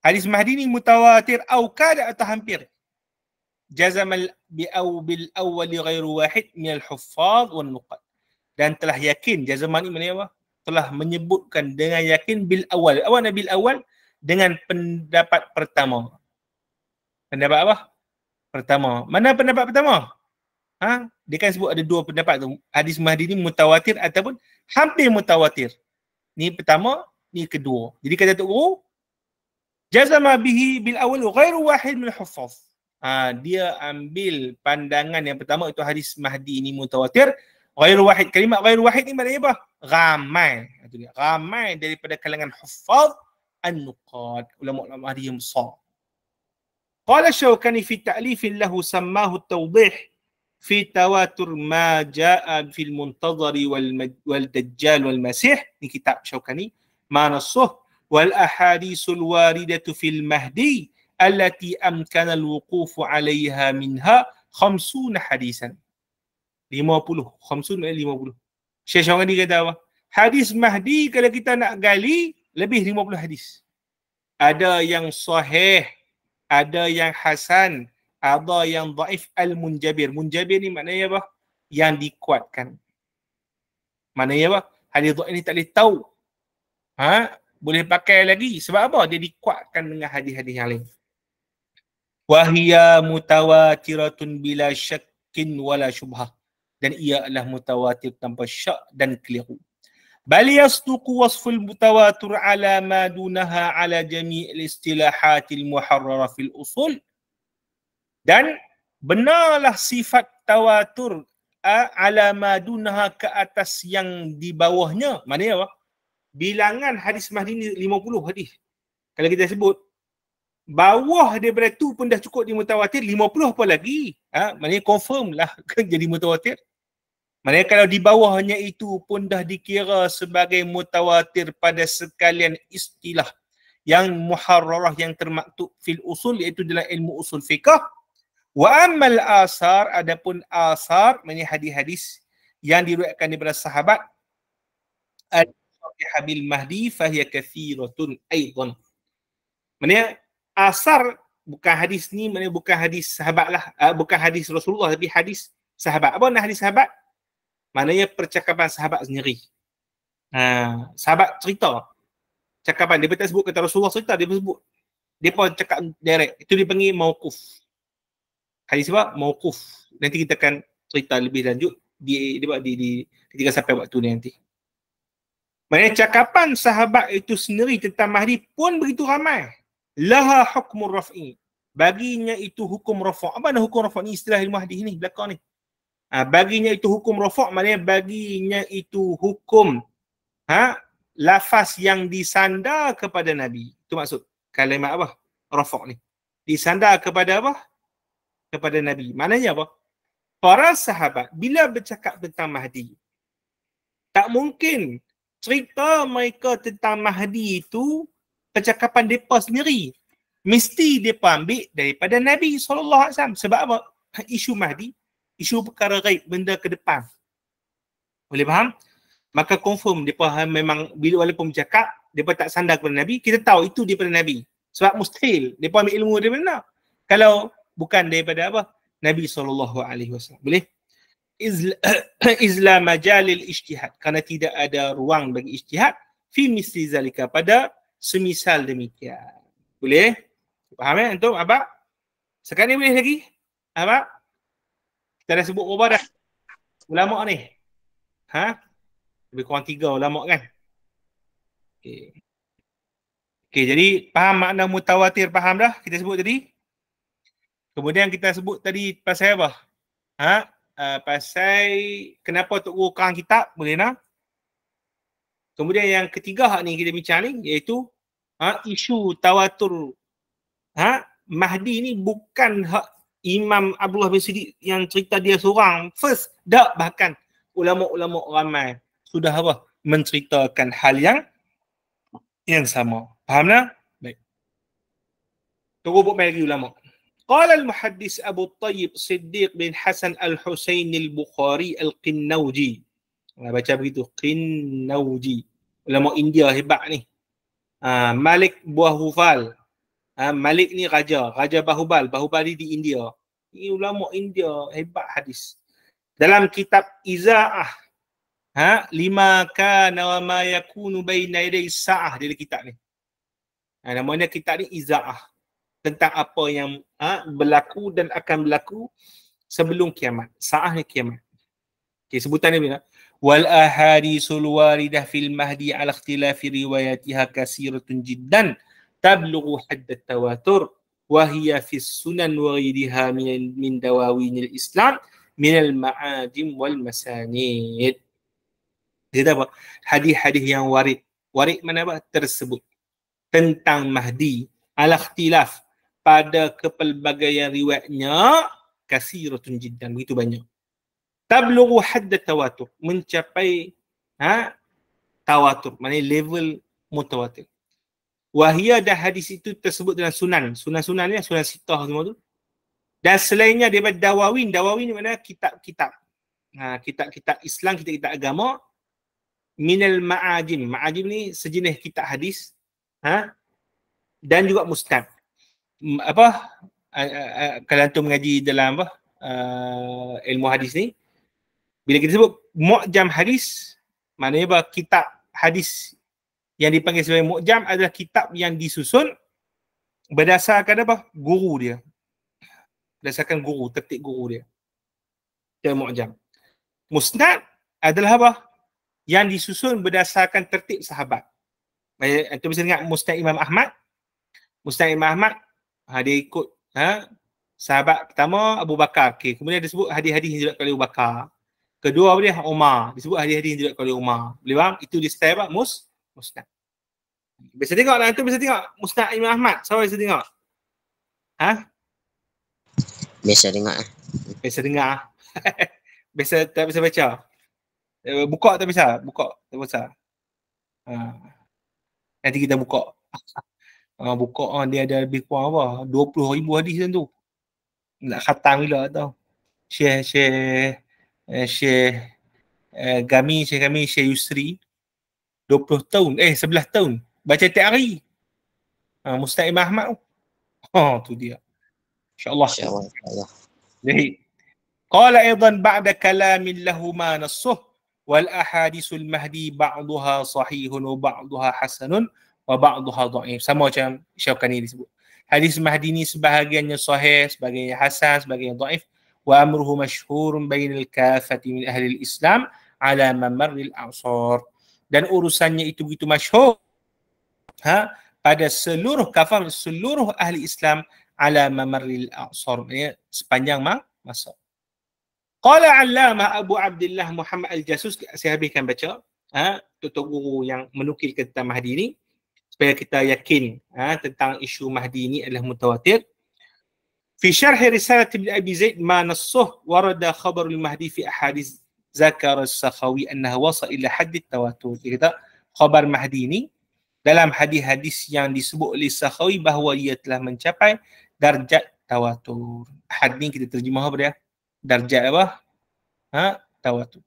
Hadis Mahdi ni mutawatir atau kada atau hampir jazam al bi'aw bil awwal ghairu wahid min al huffaz wal nuqad dan telah yakin jazaman ini mana apa telah menyebutkan dengan yakin bil awal awal nabi bil awal dengan pendapat pertama pendapat apa pertama mana pendapat pertama ha dia kan sebut ada dua pendapat tu hadis mahdi ni mutawatir ataupun hampir mutawatir ni pertama ni kedua jadi kata tok guru jazama bihi bil awal ghairu wahid min al huffaz uh, dia ambil pandangan yang pertama itu hadis mahdi ini mutawatir ghairu wahid kalimat ghairu wahid ni maknanya apa ramai ah, ramai daripada kalangan huffaz an-nuqad ulama-ulama hadis yang qala syaukani fi ta'lifin lahu sammahu tawbih fi tawatur ma jaa fi al-muntazir wal dajjal wal masih ni kitab syaukani ma nasuh wal ahadith al-waridah fi al-mahdi التي أمكن الوقوف عليها minha خمسون حديثا لما بلو خمسون لما بلو شيخ عندي كذا حديث kalau kita nak gali lebih 50 hadis ada yang sahih ada yang hasan ada yang dhaif al munjabir munjabir ni maknanya apa yang dikuatkan maknanya apa hadis dhaif ni tak boleh tahu ha boleh pakai lagi sebab apa dia dikuatkan dengan hadis-hadis yang lain wahiya mutawatiratun bila syakkin wala syubha. dan ia adalah mutawatir tanpa syak dan keliru bal yasduqu wasful mutawatir ala ma dunaha ala istilahat istilahatil muharrara fil usul dan benarlah sifat tawatur ala ma dunaha ke atas yang di bawahnya maknanya apa bilangan hadis mahdi ni 50 hadis kalau kita sebut bawah daripada tu pun dah cukup dimutawatir lima puluh apa lagi ha? maknanya confirm lah [LAUGHS] kan jadi mutawatir maknanya kalau di bawahnya itu pun dah dikira sebagai mutawatir pada sekalian istilah yang muharrarah yang termaktub fil usul iaitu dalam ilmu usul fiqah wa amal asar adapun asar maknanya hadis-hadis yang diriwayatkan daripada sahabat al-Habil Mahdi fahiya kathiratun aidan maknanya asar bukan hadis ni mana bukan hadis sahabat lah uh, ah, bukan hadis Rasulullah tapi hadis sahabat apa nak hadis sahabat maknanya percakapan sahabat sendiri uh, sahabat cerita cakapan dia tak sebut kata Rasulullah cerita dia sebut dia pun cakap direct itu dipanggil mauquf hadis apa mauquf nanti kita akan cerita lebih lanjut di di di, di ketika sampai waktu ni nanti maknanya cakapan sahabat itu sendiri tentang mahdi pun begitu ramai laha hukmur raf'i baginya itu hukum rafa' apa nama hukum rafa' ni istilah ilmu hadis ni belakang ni ha, baginya itu hukum rafa' maknanya baginya itu hukum ha lafaz yang disandar kepada nabi itu maksud kalimat apa rafa' ni disandar kepada apa kepada nabi maknanya apa para sahabat bila bercakap tentang mahdi tak mungkin cerita mereka tentang mahdi itu percakapan mereka sendiri. Mesti mereka ambil daripada Nabi SAW. Sebab apa? Isu Mahdi. Isu perkara raib benda ke depan. Boleh faham? Maka confirm mereka ha- memang bila walaupun bercakap, mereka tak sandar kepada Nabi. Kita tahu itu daripada Nabi. Sebab mustahil. Mereka ambil ilmu dari mana? Kalau bukan daripada apa? Nabi SAW. Boleh? [CLEARS THROAT] Izla majalil ijtihad. Kerana tidak ada ruang bagi ijtihad. Fi misli zalika pada semisal demikian. Boleh? Faham eh? Antum, apa? Sekarang ni boleh lagi? Apa? Kita dah sebut berapa dah? Ulama ni. Ha? Lebih kurang tiga ulama kan? Okey. Okey, jadi faham makna mutawatir faham dah kita sebut tadi? Kemudian kita sebut tadi pasal apa? Ha? Uh, pasal kenapa Tok Guru kitab boleh nak? Kemudian yang ketiga hak ni kita bincang ni iaitu ha, isu tawatur ha, Mahdi ni bukan hak Imam Abdullah bin Siddiq yang cerita dia seorang first dah bahkan ulama-ulama ramai sudah apa menceritakan hal yang yang sama. Faham tak? Baik. Tunggu buat lagi ulama. Qala al-muhaddis Abu Tayyib Siddiq bin Hasan al-Husain al-Bukhari al-Qinnawji. Ah, baca begitu Qin Nauji ulama India hebat ni ha, Malik buah Hufal ha, Malik ni raja raja Bahubal Bahubal ni di India ini ulama India hebat hadis dalam kitab Iza'ah ha lima kana wa ma yakunu baina yaday sa'ah dia kitab ni ha, namanya kitab ni Iza'ah tentang apa yang ha, berlaku dan akan berlaku sebelum kiamat sa'ah ni kiamat okey sebutan dia bila wal ahadisul waridah fil mahdi ala ikhtilafi riwayatiha kasiratun jiddan tablughu hadd tawatur wa hiya fi sunan wa ghayriha min min dawawin al islam min al ma'adim wal masanid dia kata apa? Hadis-hadis yang warid. Warid mana apa? Tersebut. Tentang Mahdi. Al-Akhtilaf. Pada kepelbagaian riwayatnya. Kasih rotun jiddan. Begitu banyak tablughu hadd tawatur mencapai ha tawatur maknanya level mutawatir wahia dan hadis itu tersebut dalam sunan sunan-sunan ya sunan sitah semua tu dan selainnya daripada dawawin dawawin mana kitab-kitab ha kitab-kitab Islam kita kitab agama minal ma'ajim ma'ajim ni sejenis kitab hadis ha dan juga mustad apa kalau tu mengaji dalam apa uh, ilmu hadis ni bila kita sebut mu'jam hadis, maknanya bahawa kitab hadis yang dipanggil sebagai mu'jam adalah kitab yang disusun berdasarkan apa? Guru dia. Berdasarkan guru, tertik guru dia. Dan mu'jam. Musnad adalah apa? Yang disusun berdasarkan tertib sahabat. Itu bisa dengar Musnad Imam Ahmad. Musnad Imam Ahmad, ha, dia ikut ha, sahabat pertama Abu Bakar. Okay. Kemudian dia sebut hadis-hadis yang dilakukan oleh Abu Bakar. Kedua apa dia? Umar. Disebut hari-hari yang kalau oleh Umar. Boleh faham? Itu dia style pak mus Musnah. Biasa tengok lah itu biasa tengok Musnah Imam Ahmad. Siapa biasa tengok? Ha? Biasa dengar. Lah. Biasa dengar. Lah. [LAUGHS] biasa tak biasa baca. Eh, buka tak biasa? Buka tak biasa. Ha. Nanti kita buka. Ha, [LAUGHS] buka ha, dia ada lebih kurang apa? 20 ribu hadis tu. Nak khatam gila tau. Share, share Eh, Syekh eh, Gami, Syekh Gami, Syekh Yusri 20 tahun, eh 11 tahun baca tiap hari ha, ah, Mustaib Ahmad tu ha, tu dia InsyaAllah InsyaAllah Jadi Qala aidan ba'da kalamin lahuma nassuh wal ahadisul mahdi ba'daha sahihun wa ba'daha hasanun wa ba'daha dha'if sama macam Syaukani disebut hadis mahdi ni sebahagiannya sahih sebahagiannya hasan sebahagiannya dha'if وأمره مشهور بين الكافة من أهل الإسلام على ممر الأعصار dan urusannya itu begitu masyhur ha pada seluruh kafar seluruh ahli Islam ala mamaril asar ya, sepanjang ma masa qala allama abu abdullah muhammad al jasus saya habiskan baca ha tutup guru yang menukilkan tentang mahdi ini supaya kita yakin ha, tentang isu mahdi ini adalah mutawatir في شرح رسالة ابن أبي زيد ما نصه ورد خبر المهدي في أحاديث ذكر السخاوي أنه وصل إلى حد التواتر kita خبر Mahdi ini dalam hadis-hadis yang disebut oleh Sakhawi bahawa ia telah mencapai darjat tawatur. Had ni kita terjemah apa dia? Darjat apa? Ha? Tawatur.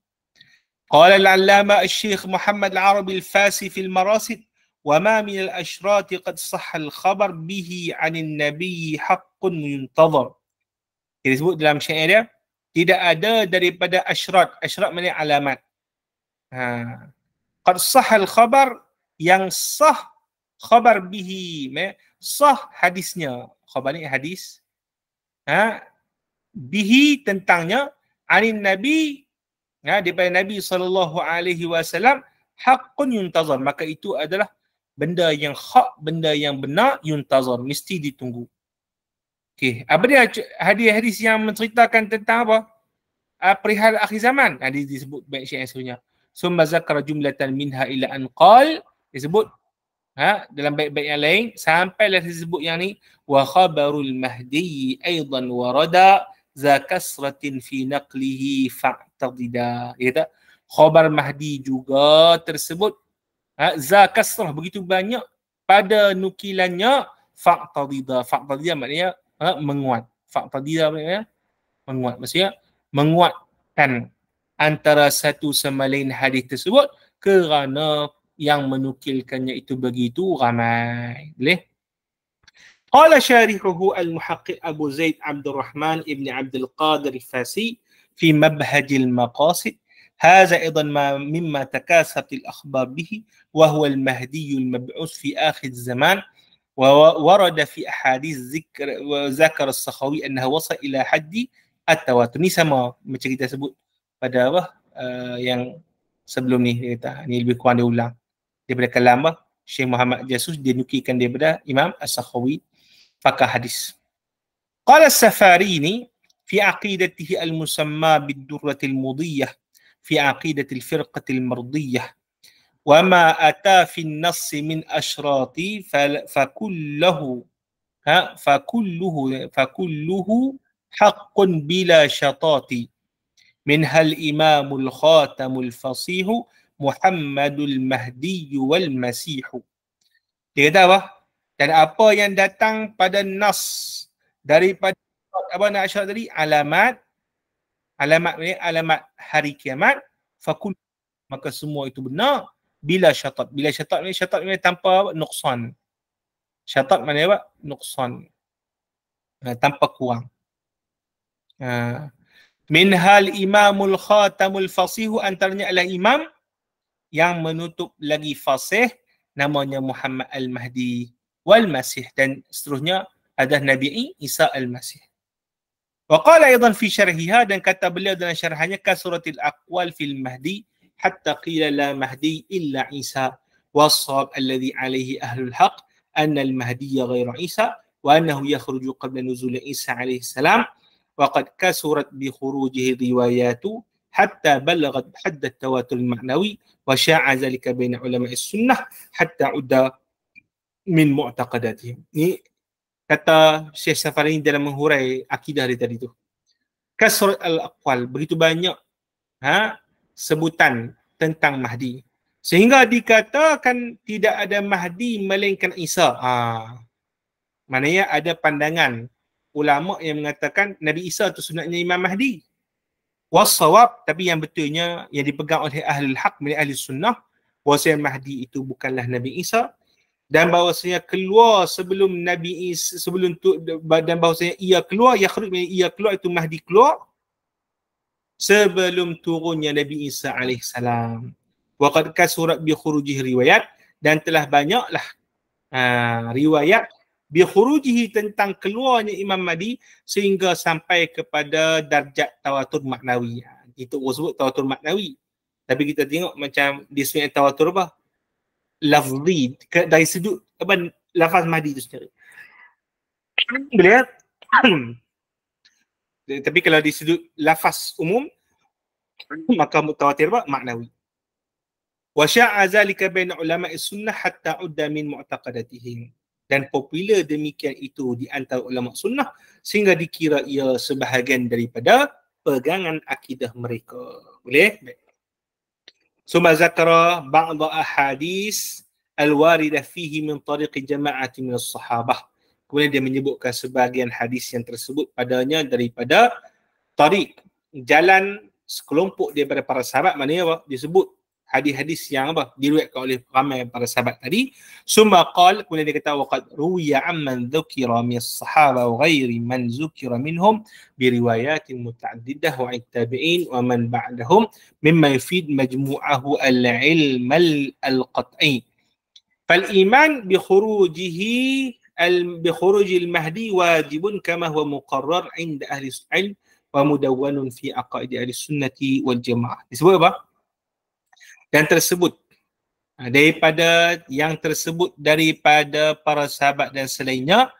قال العلامة الشيخ محمد العربي الفاسي في المراصد وما من الأشرات قد صح الخبر به عن النبي حق منتظر Dia sebut dalam syair dia Tidak ada daripada asyrat Asyrat maknanya alamat ha. Qad sah al-khabar Yang sah khabar bihi Sah hadisnya Khabar ni hadis ha. Bihi tentangnya Anin Nabi ha, Daripada Nabi SAW Haqqun yuntazar Maka itu adalah benda yang hak, benda yang benar, yuntazar, mesti ditunggu. Okay, apa dia hadis-hadis yang menceritakan tentang apa? Uh, perihal akhir zaman. Hadis disebut baik syiah sebenarnya. Summa zakara jumlatan minha ila an qal disebut ha dalam baik-baik yang lain sampai lah disebut yang ni wa khabarul mahdi aidan warada za kasratin fi naqlihi fa'tadida. Ya tak? Khabar mahdi juga tersebut Ha, za kasrah begitu banyak pada nukilannya faqtadida faqtadida maknanya ha, menguat faqtadida maknanya menguat maksudnya menguatkan antara satu sama lain hadis tersebut kerana yang menukilkannya itu begitu ramai boleh qala syarihuhu al-muhaqqiq abu zaid abdurrahman ibni abdul qadir fasi fi mabhajil maqasid هذا أيضا ما مما تكاثرت الأخبار به وهو المهدي المبعوث في آخر الزمان وورد في أحاديث ذكر ذكر السخاوي أنه وصل إلى حد التواتر ni sama macam kita sebut pada apa uh, yang sebelum ni dia kata ni lebih kurang dia ulang daripada kalam apa Syekh Muhammad Jasus dia nukilkan daripada Imam As-Sakhawi pakar hadis قال السفاريني في عقيدته المسمى بالدرة المضية في عقيدة الفرقة المرضية وما أتى في النص من أشراط فكله ها فكله فكله حق بلا شطاط منها الإمام الخاتم الفصيح محمد المهدي والمسيح dia dan apa yang datang pada nas daripada apa nak syarat tadi alamat alamat ni alamat hari kiamat fakul maka semua itu benar bila syatat bila syatat ni syatat ni tanpa nuksan syatat mana apa nuksan eh, tanpa kurang ha. Eh, min hal imamul khatamul fasihu antaranya adalah imam yang menutup lagi fasih namanya Muhammad al-Mahdi wal Masih dan seterusnya ada Nabi Isa al-Masih وقال أيضا في شرح هذا كتب لي dalam شرحه kasratil الأقوال في المهدي حتى قيل لا مهدي إلا عيسى والصواب الذي عليه أهل الحق أن المهدي غير عيسى وأنه يخرج قبل نزول عيسى عليه السلام وقد كثرت بخروجه الروايات حتى بلغت حد التواتر المعنوي وشاع ذلك بين علماء السنة حتى عد من معتقداتهم kata Syekh Safarani dalam menghurai akidah dia tadi tu. Kasrat al-aqwal, begitu banyak ha, sebutan tentang Mahdi. Sehingga dikatakan tidak ada Mahdi melainkan Isa. Ha. Maknanya ada pandangan ulama yang mengatakan Nabi Isa itu sunatnya Imam Mahdi. Wasawab, tapi yang betulnya yang dipegang oleh ahli al milik ahli sunnah, wasayah Mahdi itu bukanlah Nabi Isa, dan bahawasanya keluar sebelum Nabi Isa sebelum tu, dan bahawasanya ia keluar ya khruj ia keluar itu mahdi keluar sebelum turunnya Nabi Isa alaihi salam waqad kasurat bi khurujih riwayat dan telah banyaklah uh, riwayat bi khurujih tentang keluarnya Imam Mahdi sehingga sampai kepada darjat tawatur maknawi kita sebut tawatur maknawi tapi kita tengok macam di sini tawatur apa lafzi dari sudut apa lafaz mahdi itu sendiri. Boleh ya? [CLEARS THROAT] Tapi kalau di sudut lafaz umum [CLEARS THROAT] maka mutawatir apa? Maknawi. Wa sya'a zalika bain ulama sunnah hatta udda min mu'taqadatihim dan popular demikian itu di antara ulama sunnah sehingga dikira ia sebahagian daripada pegangan akidah mereka. Boleh? Baik. ثم ذكر بعض أحاديث الواردة فيه من طريق جماعة من الصحابة kemudian dia menyebutkan sebahagian hadis yang tersebut padanya daripada tarik jalan sekelompok daripada para sahabat maknanya apa disebut hadis-hadis yang apa diriwayatkan oleh ramai para sahabat tadi summa qal kemudian dia kata waqad ruwiya amman dhukira min sahaba wa ghairi man dhukira minhum bi riwayatin mutaaddidah wa tabi'in wa man ba'dahum mimma yufid majmu'ahu al-ilm al-qat'i fal iman bi khurujihi bi khuruj al-mahdi wajibun kama huwa muqarrar 'inda ahli al-'ilm wa mudawwanun fi aqaidi al sunnati wal jamaah disebut apa dan tersebut ha, daripada yang tersebut daripada para sahabat dan selainnya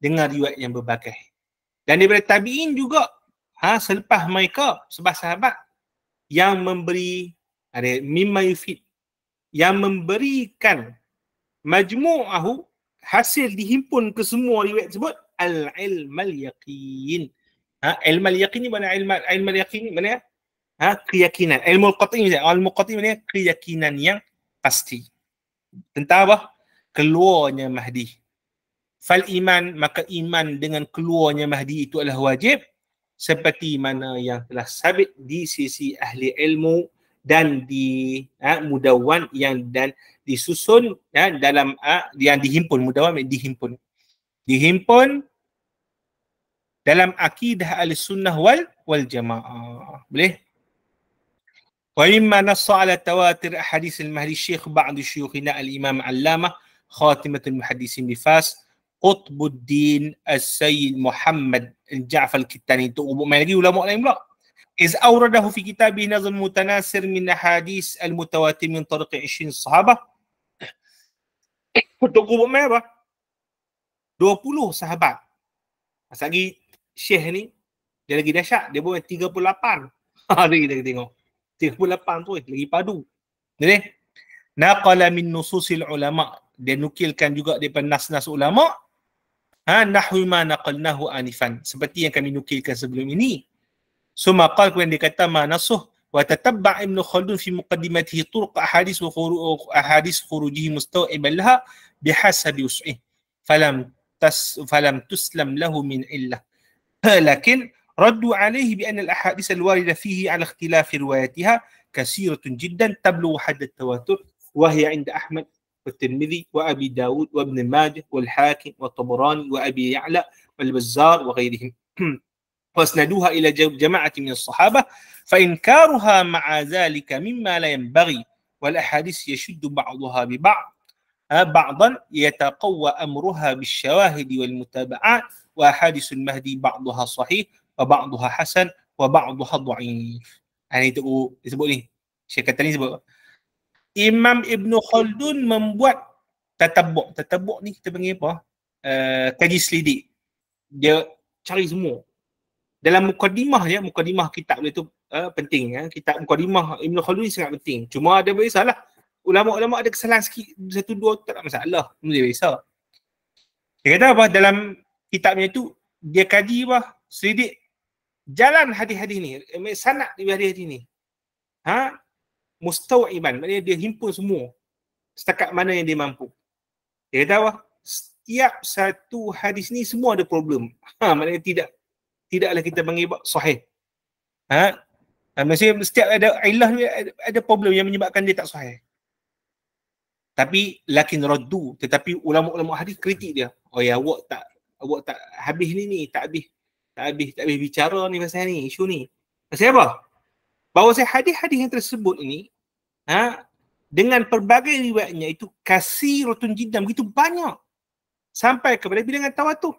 dengan riwayat yang berbagai. Dan daripada tabi'in juga ha, selepas mereka sebab sahabat yang memberi ada mimma yufid yang memberikan majmu'ahu hasil dihimpun ke semua riwayat tersebut al-ilmal yaqin. Ha, ilmal yaqin ni mana ilmal ilmal yaqin ni mana ya? ha, keyakinan. Ilmu al-qati ni, ilmu al-qati ni keyakinan yang pasti. Tentang apa? Keluarnya Mahdi. Fal iman, maka iman dengan keluarnya Mahdi itu adalah wajib seperti mana yang telah sabit di sisi ahli ilmu dan di ha, mudawan yang dan disusun ya, dalam ha, yang dihimpun mudawan dihimpun dihimpun dalam akidah al-sunnah wal wal jamaah boleh وإما نص على التواتر أحاديث المهدي الشيخ بعض شيوخنا الإمام علامة خاتمة المحدثين بفاس قطب الدين السيد محمد جعفر الكتاني مالكي ولا مؤلم لا إذ أورده في كتابه نظم متناسر من أحاديث المتواتر من طريق عشرين صحابة Tunggu buat دو 20 صحابة Masa lagi Syekh ni, dia lagi dahsyat. Dia buat 38. Ha, [LAUGHS] lagi kita tengok. 38 tu eh, lagi padu. Jadi, eh? naqala min nususil ulama. Dia nukilkan juga daripada nas-nas ulama. Ha, nahwi ma naqalnahu anifan. Seperti yang kami nukilkan sebelum ini. Suma qal kemudian dia kata ma nasuh wa tatabba' Ibn Khaldun fi muqaddimatihi turuq ahadis wa khuru ahadis khurujihi musta'iban laha bihasabi us'ih. Falam tas falam tuslam lahu min illah. Lakin ردوا عليه بأن الأحاديث الواردة فيه على اختلاف روايتها كثيرة جدا تبلغ حد التواتر وهي عند أحمد والترمذي وأبي داود وابن ماجه والحاكم والطبراني وأبي يعلى والبزار وغيرهم [CLEARS THROAT] واسندوها إلى جماعة من الصحابة فإنكارها مع ذلك مما لا ينبغي والأحاديث يشد بعضها ببعض آه، بعضا يتقوى أمرها بالشواهد والمتابعات وأحاديث المهدي بعضها صحيح wa ba'duha hasan wa ba'duha dha'if. Ini ah, tu disebut ni. Syekh kata ni sebut. Imam Ibn Khaldun membuat tatabuk. Tatabuk ni kita panggil apa? Uh, kaji selidik. Dia cari semua. Dalam mukadimah ya, mukadimah kitab dia tu uh, penting ya. Kitab mukadimah Ibn Khaldun ni sangat penting. Cuma ada berisah lah. Ulama-ulama ada kesalahan sikit. Satu dua tak ada masalah. Mula berisah. Dia kata apa? Dalam kitabnya tu, dia kaji apa? Selidik jalan hadis-hadis ni, eh, sanak di hadis-hadis ni. Ha? Mustawa iman, maknanya dia himpun semua setakat mana yang dia mampu. Dia kata apa? Setiap satu hadis ni semua ada problem. Ha, maknanya tidak tidaklah kita mengibat sahih. Ha? ha? Maksudnya setiap ada ilah ada, ada problem yang menyebabkan dia tak sahih. Tapi lakin raddu, tetapi ulama-ulama hadis kritik dia. Oh ya, awak tak awak tak habis ni ni, tak habis tak habis tak habis bicara ni pasal ni isu ni pasal apa bahawa saya hadis-hadis yang tersebut ini ha dengan pelbagai riwayatnya itu kasih rotun jidam begitu banyak sampai kepada bilangan tawatur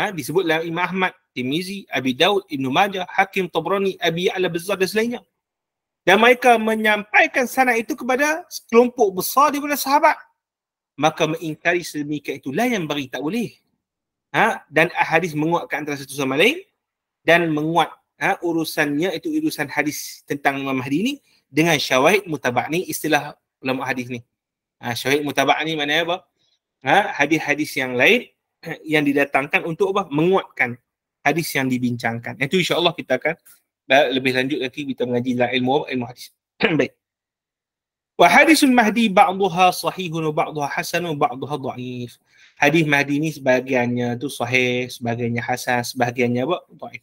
ha disebut Imam Ahmad Timizi Abi Daud Ibnu Majah Hakim Tabrani Abi Ala Bizzar dan selainnya dan mereka menyampaikan sanad itu kepada sekelompok besar daripada sahabat maka mengingkari sedemikian itulah yang bagi tak boleh ha, dan hadis menguatkan antara satu sama lain dan menguat ha, urusannya itu urusan hadis tentang Imam Mahdi ni dengan syawahid mutaba' ni istilah ulama hadis ni. Ha, syawahid mutaba' ni maknanya apa? Ha, hadis-hadis yang lain [CLEARS THROAT] yang didatangkan untuk apa? Menguatkan hadis yang dibincangkan. Itu insyaallah allah kita akan lebih lanjut lagi kita mengaji lah ilmu ilmu hadis. [CLEARS THROAT] Baik. Wahadisul Mahdi ba'duha sahihun ba'duha hasanun ba'duha da'if. Hadis Mahdi ni sebahagiannya tu sahih, sebahagiannya hasan, sebahagiannya apa? Da'if.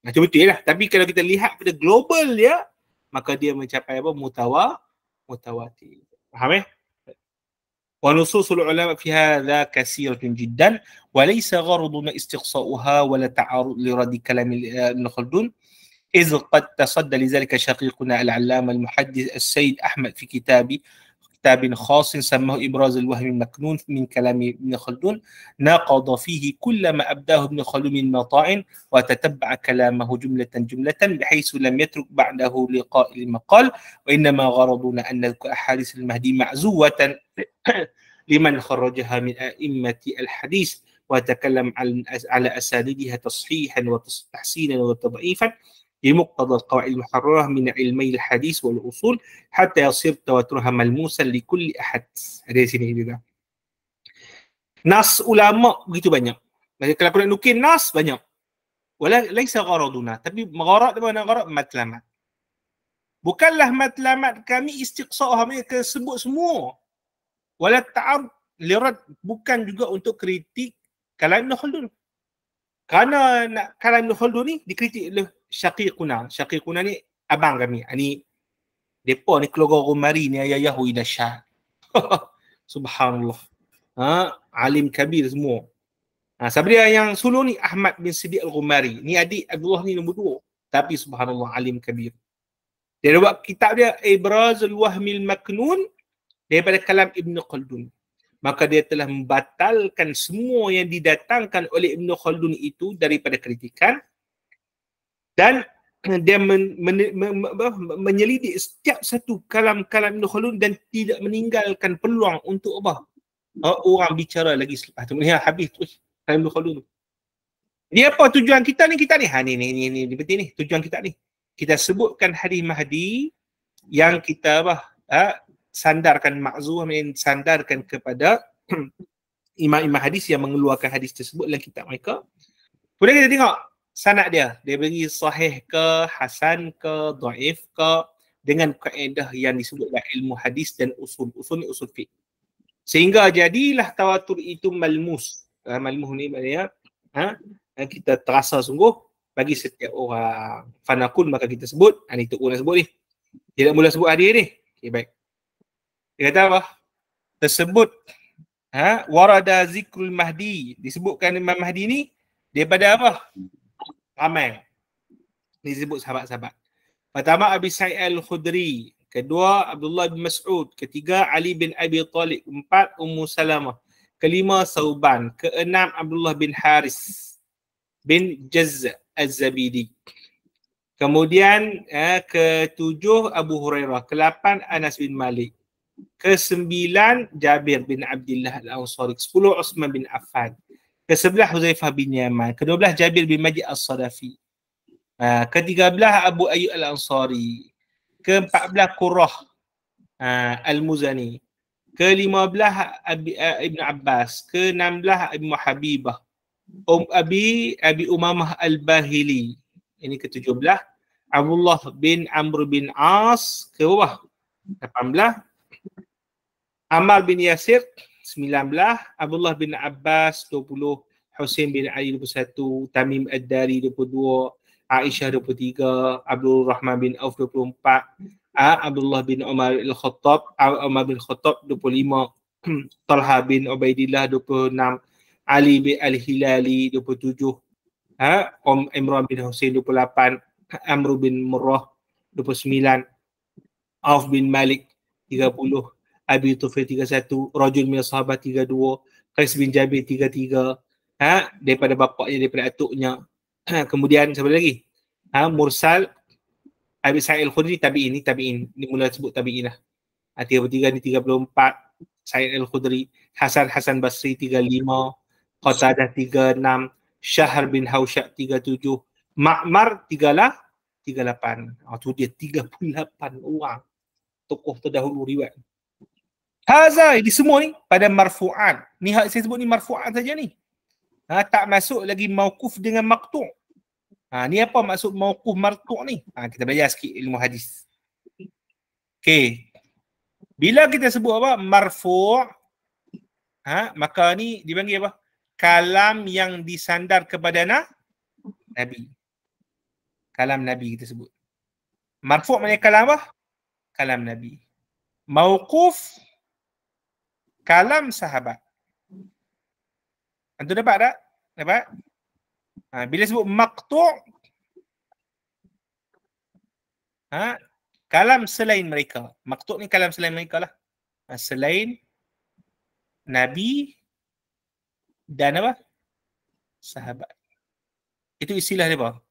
Macam betul lah. Tapi kalau kita lihat pada global dia, maka dia mencapai apa? Mutawa, mutawati. Faham eh? Wa nususul ulama fi hadha kasiratun jiddan wa laysa gharaduna istiqsa'uha wa la ta'arud li radikalamil eh, Khaldun. Uh, إذ قد تصدى لذلك شقيقنا العلامة المحدث السيد أحمد في كتابي كتاب خاص سماه إبراز الوهم المكنون من كلام ابن خلدون ناقض فيه كل ما أبداه ابن خلدون من مطاعن وتتبع كلامه جملة جملة بحيث لم يترك بعده لقاء المقال وإنما غرضنا أن نذكر أحاديث المهدي معزوة [CLEARS THROAT] لمن خرجها من أئمة الحديث وتكلم على أساليبها تصحيحا وتحسينا وتضعيفا بمقتضى القواعد المحررة من علمي الحديث والأصول حتى يصير تواترها ملموسا لكل أحد هذه سنة جديدة نص علماء begitu banyak Maksudnya, kalau aku nak nukin nas, banyak. Walau laisa gharaduna. Tapi gharad di mana gharad? Matlamat. Bukanlah matlamat kami istiqsa'ah. Mereka kena sebut semua. Walau ta'ar lirat bukan juga untuk kritik kalam Ibn Khaldun. Kerana nak kalam Ibn Khaldun ni dikritik oleh syakikuna. Syakikuna ni abang kami. Ani ah, depa ni keluarga Umari ni ayah Yahudi dahsyat. Subhanallah. Ha, alim kabir semua. Ha, sabria yang sulung ni Ahmad bin Sidi Al-Ghumari. Ni adik Abdullah ni nombor dua. Tapi subhanallah alim kabir. Dia ada buat kitab dia Ibrazul Wahmil Maknun daripada kalam Ibn Khaldun. Maka dia telah membatalkan semua yang didatangkan oleh Ibn Khaldun itu daripada kritikan dan eh, dia men, men, men, men, men, menyelidik setiap satu kalam-kalam Ibn Khaldun dan tidak meninggalkan peluang untuk apa? Uh, orang bicara lagi selepas ah, tu. Ya, habis terus kalam Ibn Khaldun tu. Dia apa tujuan kita ni? Kita ni. Ha ni ni ni ni ni penting ni. Tujuan kita ni. Kita sebutkan hadis Mahdi yang kita apa? Ha, sandarkan makzuh, sandarkan kepada [CLEARS THROAT] imam-imam hadis yang mengeluarkan hadis tersebut dalam kitab mereka. Kemudian kita tengok sanad dia dia beri sahih ke hasan ke dhaif ke dengan kaedah yang disebut dalam ilmu hadis dan usul-usul ni usul fiqh sehingga jadilah tawatur itu malmus uh, malmus ni maknanya ha yang ah, kita terasa sungguh bagi setiap orang fanakun maka kita sebut ani ah, tu guna sebut ni dia nak mula sebut hadis ni okey baik dia kata apa tersebut ha warada zikrul mahdi disebutkan imam mahdi ni daripada apa Amal. ni sebut sahabat-sahabat. Pertama Abi Sa'id Al-Khudri. Kedua Abdullah bin Mas'ud. Ketiga Ali bin Abi Talib. Empat Ummu Salamah. Kelima Sauban. Keenam Abdullah bin Haris bin Jazz Az-Zabidi. Kemudian eh, ketujuh Abu Hurairah. Kelapan Anas bin Malik. Kesembilan Jabir bin Abdullah Al-Ansari. Sepuluh Osman bin Affan ke-11 Huzaifah bin Yaman, ke belah Jabir bin Majid al sadafi ha, ke-13 Abu Ayyub Al-Ansari, ke-14 Qurrah ha, Al-Muzani, ke belah Abi, uh, Ibn Abbas, ke belah Ibn Habibah, um, Abi, Abi Umamah Al-Bahili, ini ke-17, Abdullah bin Amr bin As, ke-18, Amal bin Yasir, 19, Abdullah bin Abbas 20, Hussein bin Ali 21, Tamim Ad-Dari 22, Aisyah 23, Abdul Rahman bin Auf 24, Abdullah bin Umar Al-Khattab, Umar bin Khattab 25, [CLEARS THROAT] Talha bin Ubaidillah 26, Ali bin Al-Hilali 27, Om Imran bin Hussein 28, Amru bin Murrah 29, Auf bin Malik 30, Abi Tufail 31, Rajul Mil Sahabah 32, Qais bin Jabir 33, ha? daripada bapaknya, daripada atuknya. Ha, kemudian siapa lagi? Ha? Mursal, Abi Sa'il Khudri, ini Tabi'in. Ini mula sebut Tabi'in lah. Ha, 33, ini 34, Sa'il Al-Khudri, Hasan Hasan Basri 35, Qatadah 36, Syahr bin Hawsyak 37, Ma'mar 38. Oh, lah, ha, tu dia 38 orang. Tokoh terdahulu riwayat. Haza ini semua ni pada marfu'an. Ni hak saya sebut ni marfu'an saja ni. Ha, tak masuk lagi mauquf dengan maqtu'. Ha ni apa maksud mauquf maqtu' ni? Ha kita belajar sikit ilmu hadis. Okay, Bila kita sebut apa marfu' ha maka ni dipanggil apa? Kalam yang disandar kepada na? Nabi. Kalam Nabi kita sebut. Marfu' maknanya kalam apa? Kalam Nabi. Mauquf kalam sahabat. Antum dapat tak? Dapat? Ha, bila sebut maqtu' ha, kalam selain mereka. Maqtu' ni kalam selain mereka lah. Ha, selain Nabi dan apa? Sahabat. Itu istilah dia apa?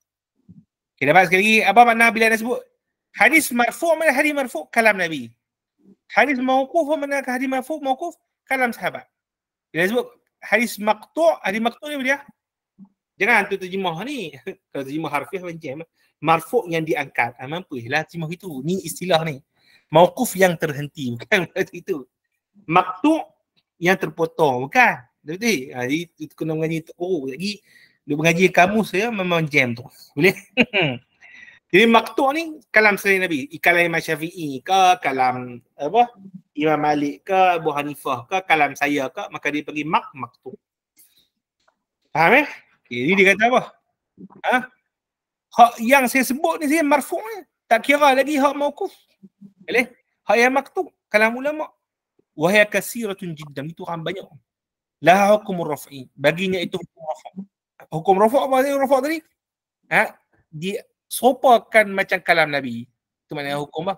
Okay, dapat sekali lagi. Apa makna bila dia sebut? Hadis marfu' mana hadis marfu' kalam Nabi. Hadis mawkuf mana hadis marfu' mawkuf? Marfu, kalam sahabat. Dia sebut hadis maktu, hadis maktu ni dia. Jangan tu terjemah ni. [LAUGHS] Kalau terjemah harfiah macam Marfuk yang diangkat. Ah, mampu lah terjemah itu. Ni istilah ni. Mawkuf yang terhenti. [LAUGHS] Bukan macam itu. Maktu yang terpotong. Bukan. Betul-betul. Ha, ah, jadi tu kena itu. Oh, lagi. Dia mengaji kamu saya memang jam tu. [LAUGHS] Boleh? Jadi maktu ni kalam selain Nabi. Kalam Imam Syafi'i ke, kalam apa? Imam Malik ke, Abu Hanifah ke, kalam saya ke. Maka dia pergi mak maktu. Faham eh? Jadi dia kata apa? Ha? Hak yang saya sebut ni saya marfu ni. Tak kira lagi hak mawkuf. Boleh? Hak yang maktu. Kalam ulama. Wahya kasiratun jiddam. Itu orang banyak. Lah hukum rafi. Baginya itu hukum rafi. Hukum rafi apa? Hukum rafi tadi? Ha? Dia sopakan macam kalam Nabi. Itu maknanya hmm. hukum lah.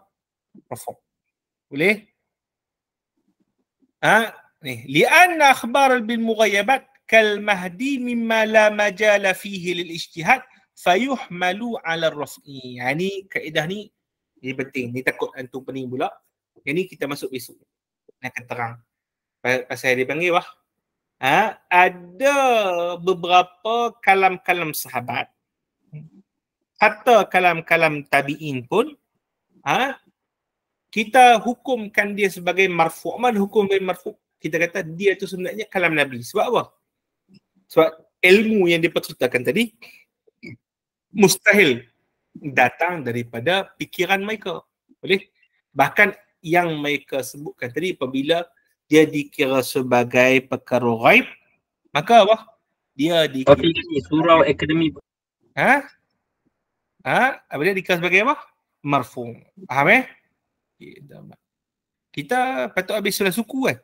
Perform. Boleh? Ha? Ni. Lianna akhbar bin mughayyabat kal mahdi mimma la majala fihi lil ijtihad fayuhmalu ala rafi. Ha ni kaedah ni ni penting. Ni takut antum pening pula. Yang ni kita masuk besok. Nak akan terang. Pasal dia panggil wah. Ha? Ada beberapa kalam-kalam sahabat hatta kalam-kalam tabi'in pun ha, kita hukumkan dia sebagai marfu' mana hukum sebagai marfu' kita kata dia tu sebenarnya kalam Nabi sebab apa? sebab ilmu yang diperceritakan tadi mustahil datang daripada pikiran mereka boleh? bahkan yang mereka sebutkan tadi apabila dia dikira sebagai perkara ghaib maka apa? dia dikira surau akademi ha? ha dia dikas sebagai apa marfu faham eh kita patut habis surah suku kan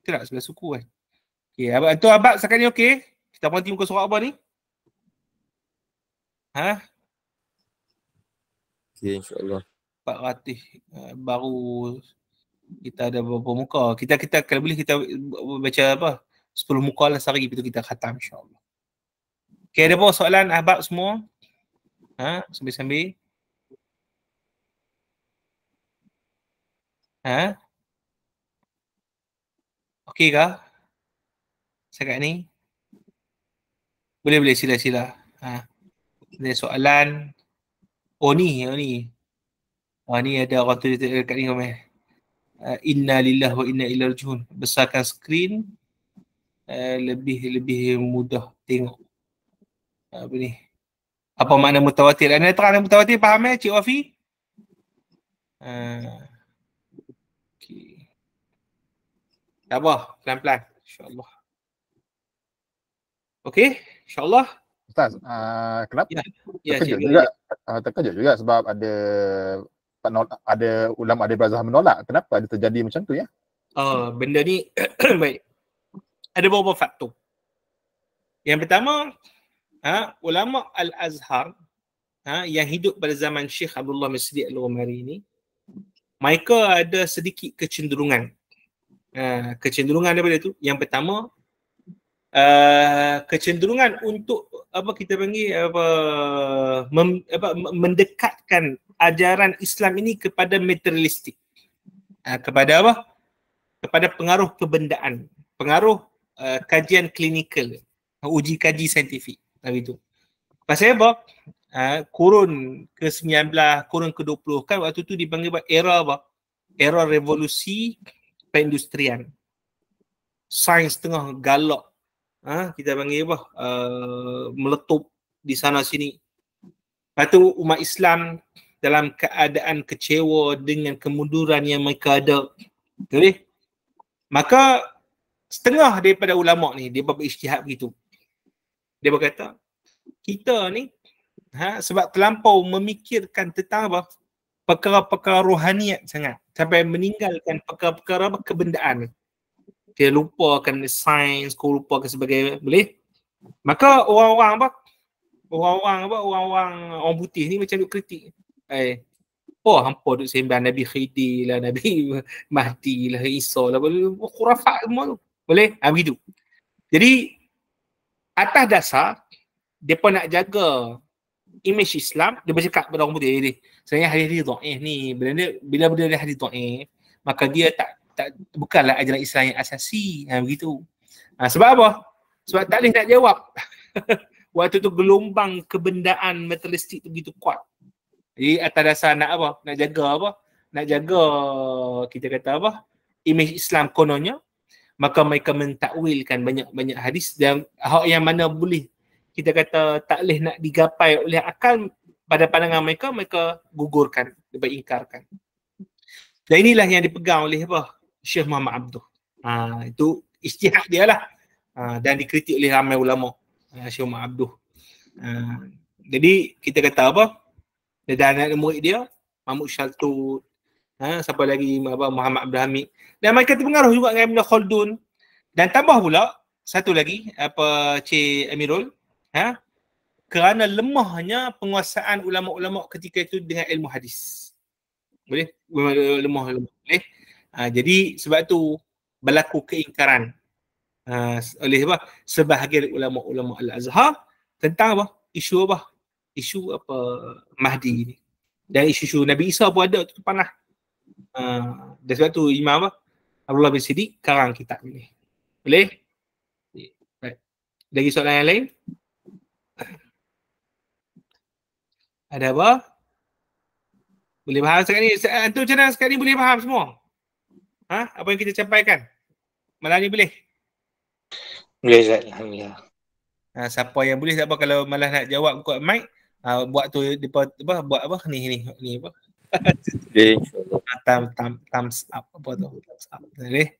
kita nak surah suku kan okey abang tu abang sekarang ni okey kita berhenti muka surah apa ni ha okey insyaallah 400 eh, baru kita ada beberapa muka kita kita kalau boleh kita baca apa Sepuluh muka lah sehari itu kita khatam insyaallah Okay, ada apa soalan abang semua? Ha, sambil-sambil. Ha? Okey kah? Sekarang ni. Boleh boleh sila sila. Ha. Ada soalan. Oh ni, oh ni. Oh ni ada orang tu dekat ni komen. Eh. Ah, inna lillah wa inna ilaihi rajiun. Besarkan skrin. Uh, lebih lebih mudah tengok. Apa ni? apa makna mutawatir anda terang makna mutawatir faham eh cik Wafi uh, ah. okay. tak apa pelan-pelan insyaAllah Okey, insyaAllah Ustaz, uh, kenapa? Ya, ya terkejut juga, ya. Uh, terkejut juga sebab ada ada ulama ada berazah menolak. Kenapa ada terjadi macam tu ya? uh, benda ni [COUGHS] baik. Ada beberapa faktor. Yang pertama, ha, ulama Al-Azhar ha, yang hidup pada zaman Syekh Abdullah Masri Al-Umari ini, mereka ada sedikit kecenderungan. Ha, kecenderungan dia tu? yang pertama, uh, kecenderungan untuk apa kita panggil apa, mem, apa mendekatkan ajaran Islam ini kepada materialistik. Ha, kepada apa? Kepada pengaruh kebendaan. Pengaruh uh, kajian klinikal. Uji kaji saintifik hari tu. Pasal apa? Ha, kurun ke-19, kurun ke-20 kan waktu tu dipanggil apa? era apa? Era revolusi perindustrian. Sains tengah galak. Ha, kita panggil apa? Uh, meletup di sana sini. Lepas tu umat Islam dalam keadaan kecewa dengan kemunduran yang mereka ada. Betul Maka setengah daripada ulama ni dia buat istihad begitu dia berkata kita ni ha, sebab terlampau memikirkan tentang apa perkara-perkara rohaniat sangat sampai meninggalkan perkara-perkara kebendaan dia lupakan sains, kau lupakan sebagai boleh. Maka orang-orang apa? Orang-orang apa? Orang-orang orang putih ni macam duk kritik. Eh, oh hampa duk sembah Nabi Khidir lah, Nabi [LAUGHS] Mahdi lah, Isa lah. Khurafat semua tu. Boleh? Ha, begitu. Jadi atas dasar depa nak jaga imej Islam dia bercakap pada orang putih eh, ni sebenarnya hari hari dhaif ni bila dia bila benda dia hari dhaif maka dia tak tak bukanlah ajaran Islam yang asasi ha, begitu ha, sebab apa sebab tak boleh nak jawab [LAUGHS] waktu tu gelombang kebendaan materialistik tu begitu kuat jadi atas dasar nak apa nak jaga apa nak jaga kita kata apa imej Islam kononnya maka mereka mentakwilkan banyak-banyak hadis dan hak yang mana boleh kita kata tak boleh nak digapai oleh akal pada pandangan mereka mereka gugurkan dapat ingkarkan dan inilah yang dipegang oleh apa Syekh Muhammad Abdul ha, itu istihad dia lah ha, dan dikritik oleh ramai ulama ha, Syekh Muhammad Abdul ha, jadi kita kata apa dan anak murid dia Mahmud Syaltud ha, siapa lagi apa Muhammad Abdul Hamid dan mereka terpengaruh juga dengan Ibn Khaldun dan tambah pula satu lagi apa Cik Amirul ha kerana lemahnya penguasaan ulama-ulama ketika itu dengan ilmu hadis boleh lemah boleh ha, jadi sebab tu berlaku keingkaran ha, oleh apa sebahagian ulama-ulama Al-Azhar tentang apa isu apa isu apa Mahdi ini dan isu-isu Nabi Isa pun ada tu panah Ah, dari sebab tu Imam apa? Abdullah bin Siddiq karang kitab ini. Boleh? Ya, baik. Lagi soalan yang lain? Ada apa? Boleh faham sekarang ni? Antum ah, macam mana sekarang ni boleh faham semua? Ha? Apa yang kita capaikan? Malah ni boleh? Boleh Zat. Alhamdulillah. Ha, siapa yang boleh siapa kalau malah nak jawab kuat mic, ha, buat tu depa apa buat apa ni ni ni apa? Okay. Tam, tam, thumbs up apa tu? Thumbs up. okay,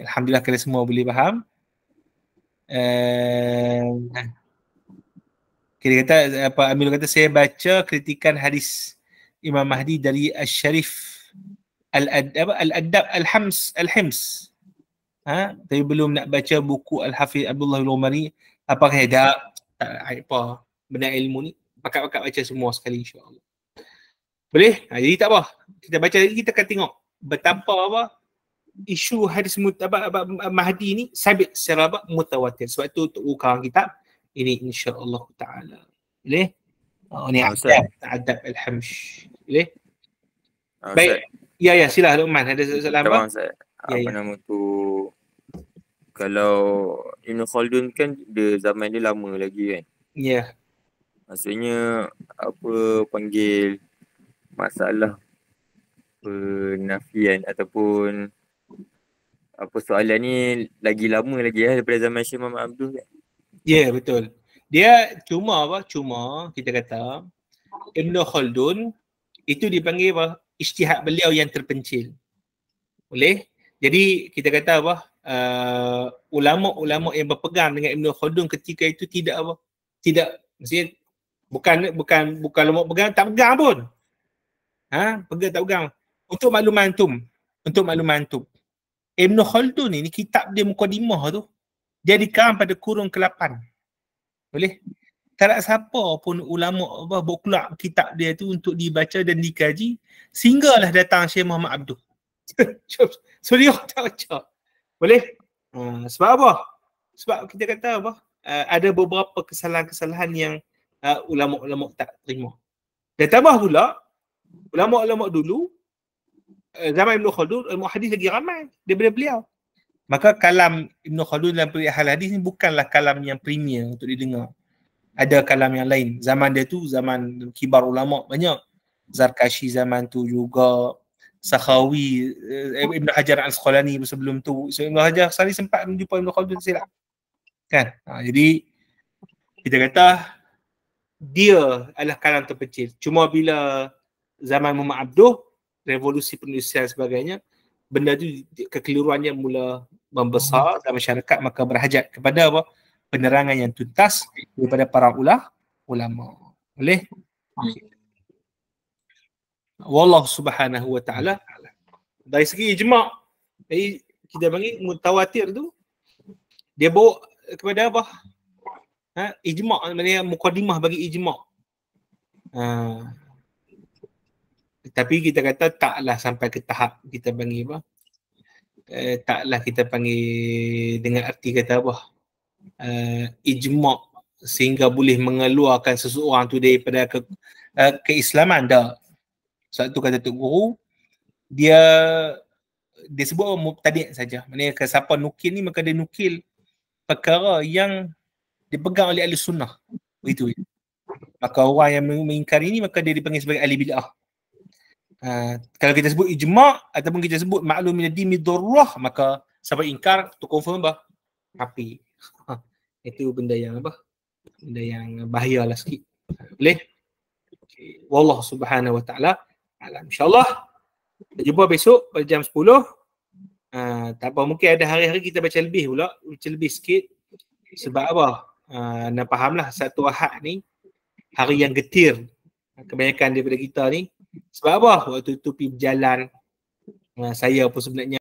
Alhamdulillah kalian semua boleh faham. Eh, Kita uh, kata apa Amirul kata saya baca kritikan hadis Imam Mahdi dari Al-Sharif Al-Adab Al-Adab Al-Hams Al-Hims. Ha, tapi belum nak baca buku Al-Hafiz Abdullah bin Umari apa kaidah tak apa benda ilmu ni pakat-pakat baca semua sekali insya-Allah. Boleh? Ha, jadi tak apa. Kita baca lagi, kita akan tengok betapa apa isu hadis mut, apa, apa, Mahdi ni sabit secara apa, mutawatir. Sebab tu untuk ukaran kita ini insyaAllah ta'ala. Boleh? Oh, ni ah, adab, adab al-hamsh. Boleh? Oh, Baik. Ya, ya, sila Luqman. Ada soalan apa? Ya, apa ya. nama tu? Kalau Ibn Khaldun kan dia zaman dia lama lagi kan? Ya. Yeah. Maksudnya apa panggil masalah penafian ataupun apa soalan ni lagi lama lagi lah daripada zaman Syekh Muhammad Abdul Ya yeah, betul. Dia cuma apa? Cuma kita kata Ibn Khaldun itu dipanggil apa? Ijtihad beliau yang terpencil. Boleh? Jadi kita kata apa? Uh, ulama-ulama yang berpegang dengan Ibn Khaldun ketika itu tidak apa? Tidak maksudnya bukan bukan bukan lemak pegang tak pegang pun ha? pegang tak pegang untuk maklumat tu, untuk maklumat tu, Ibn Khaldun ni, ni kitab dia mukadimah tu dia dikarang pada kurung ke-8 boleh tak ada siapa pun ulama apa buklak kitab dia tu untuk dibaca dan dikaji sehinggalah datang Syekh Muhammad Abdul Suria [LAUGHS] tak baca boleh hmm, sebab apa sebab kita kata apa uh, ada beberapa kesalahan-kesalahan yang uh, ulama-ulama tak terima dan tambah pula ulama-ulama dulu eh, zaman Ibn Khaldun ilmu eh, hadis lagi ramai daripada beliau maka kalam Ibn Khaldun dalam periode hadis ni bukanlah kalam yang premier untuk didengar ada kalam yang lain zaman dia tu zaman kibar ulama banyak Zarkashi zaman tu juga Sakhawi eh, Ibn Hajar Al-Sekolani sebelum tu so, Ibn Hajar al sempat jumpa Ibn Khaldun silap kan ha, jadi kita kata dia adalah kalam terpencil cuma bila zaman Muhammad Abduh, revolusi penulisan sebagainya, benda tu kekeliruannya mula membesar dan masyarakat maka berhajat kepada apa? penerangan yang tuntas daripada para ulah ulama. Boleh? Wallah subhanahu wa ta'ala dari segi ijma' dari kita panggil mutawatir tu dia bawa kepada apa? Ha? Ijma' maknanya mukadimah bagi ijma' ha tapi kita kata taklah sampai ke tahap kita panggil apa eh, taklah kita panggil dengan arti kata apa uh, ijma' sehingga boleh mengeluarkan seseorang tu daripada ke, uh, keislaman dah sebab tu kata Tok Guru dia dia sebut mubtadi' saja maknanya ke siapa nukil ni maka dia nukil perkara yang dipegang oleh ahli sunnah begitu maka orang yang mengingkari ni maka dia dipanggil sebagai ahli bid'ah Uh, kalau kita sebut ijma' ataupun kita sebut maklum jadi midurrah maka siapa ingkar tu confirm bah, tapi [LAUGHS] itu benda yang apa? Benda yang bahayalah sikit. Boleh? Okay. Wallah subhanahu wa ta'ala. Alam. InsyaAllah. Kita jumpa besok pada jam 10. Uh, ah, tak apa. Mungkin ada hari-hari kita baca lebih pula. Baca lebih sikit. Sebab apa? Uh, nak fahamlah satu ahad ni. Hari yang getir. Kebanyakan daripada kita ni sebab apa waktu tu pergi berjalan dengan saya pun sebenarnya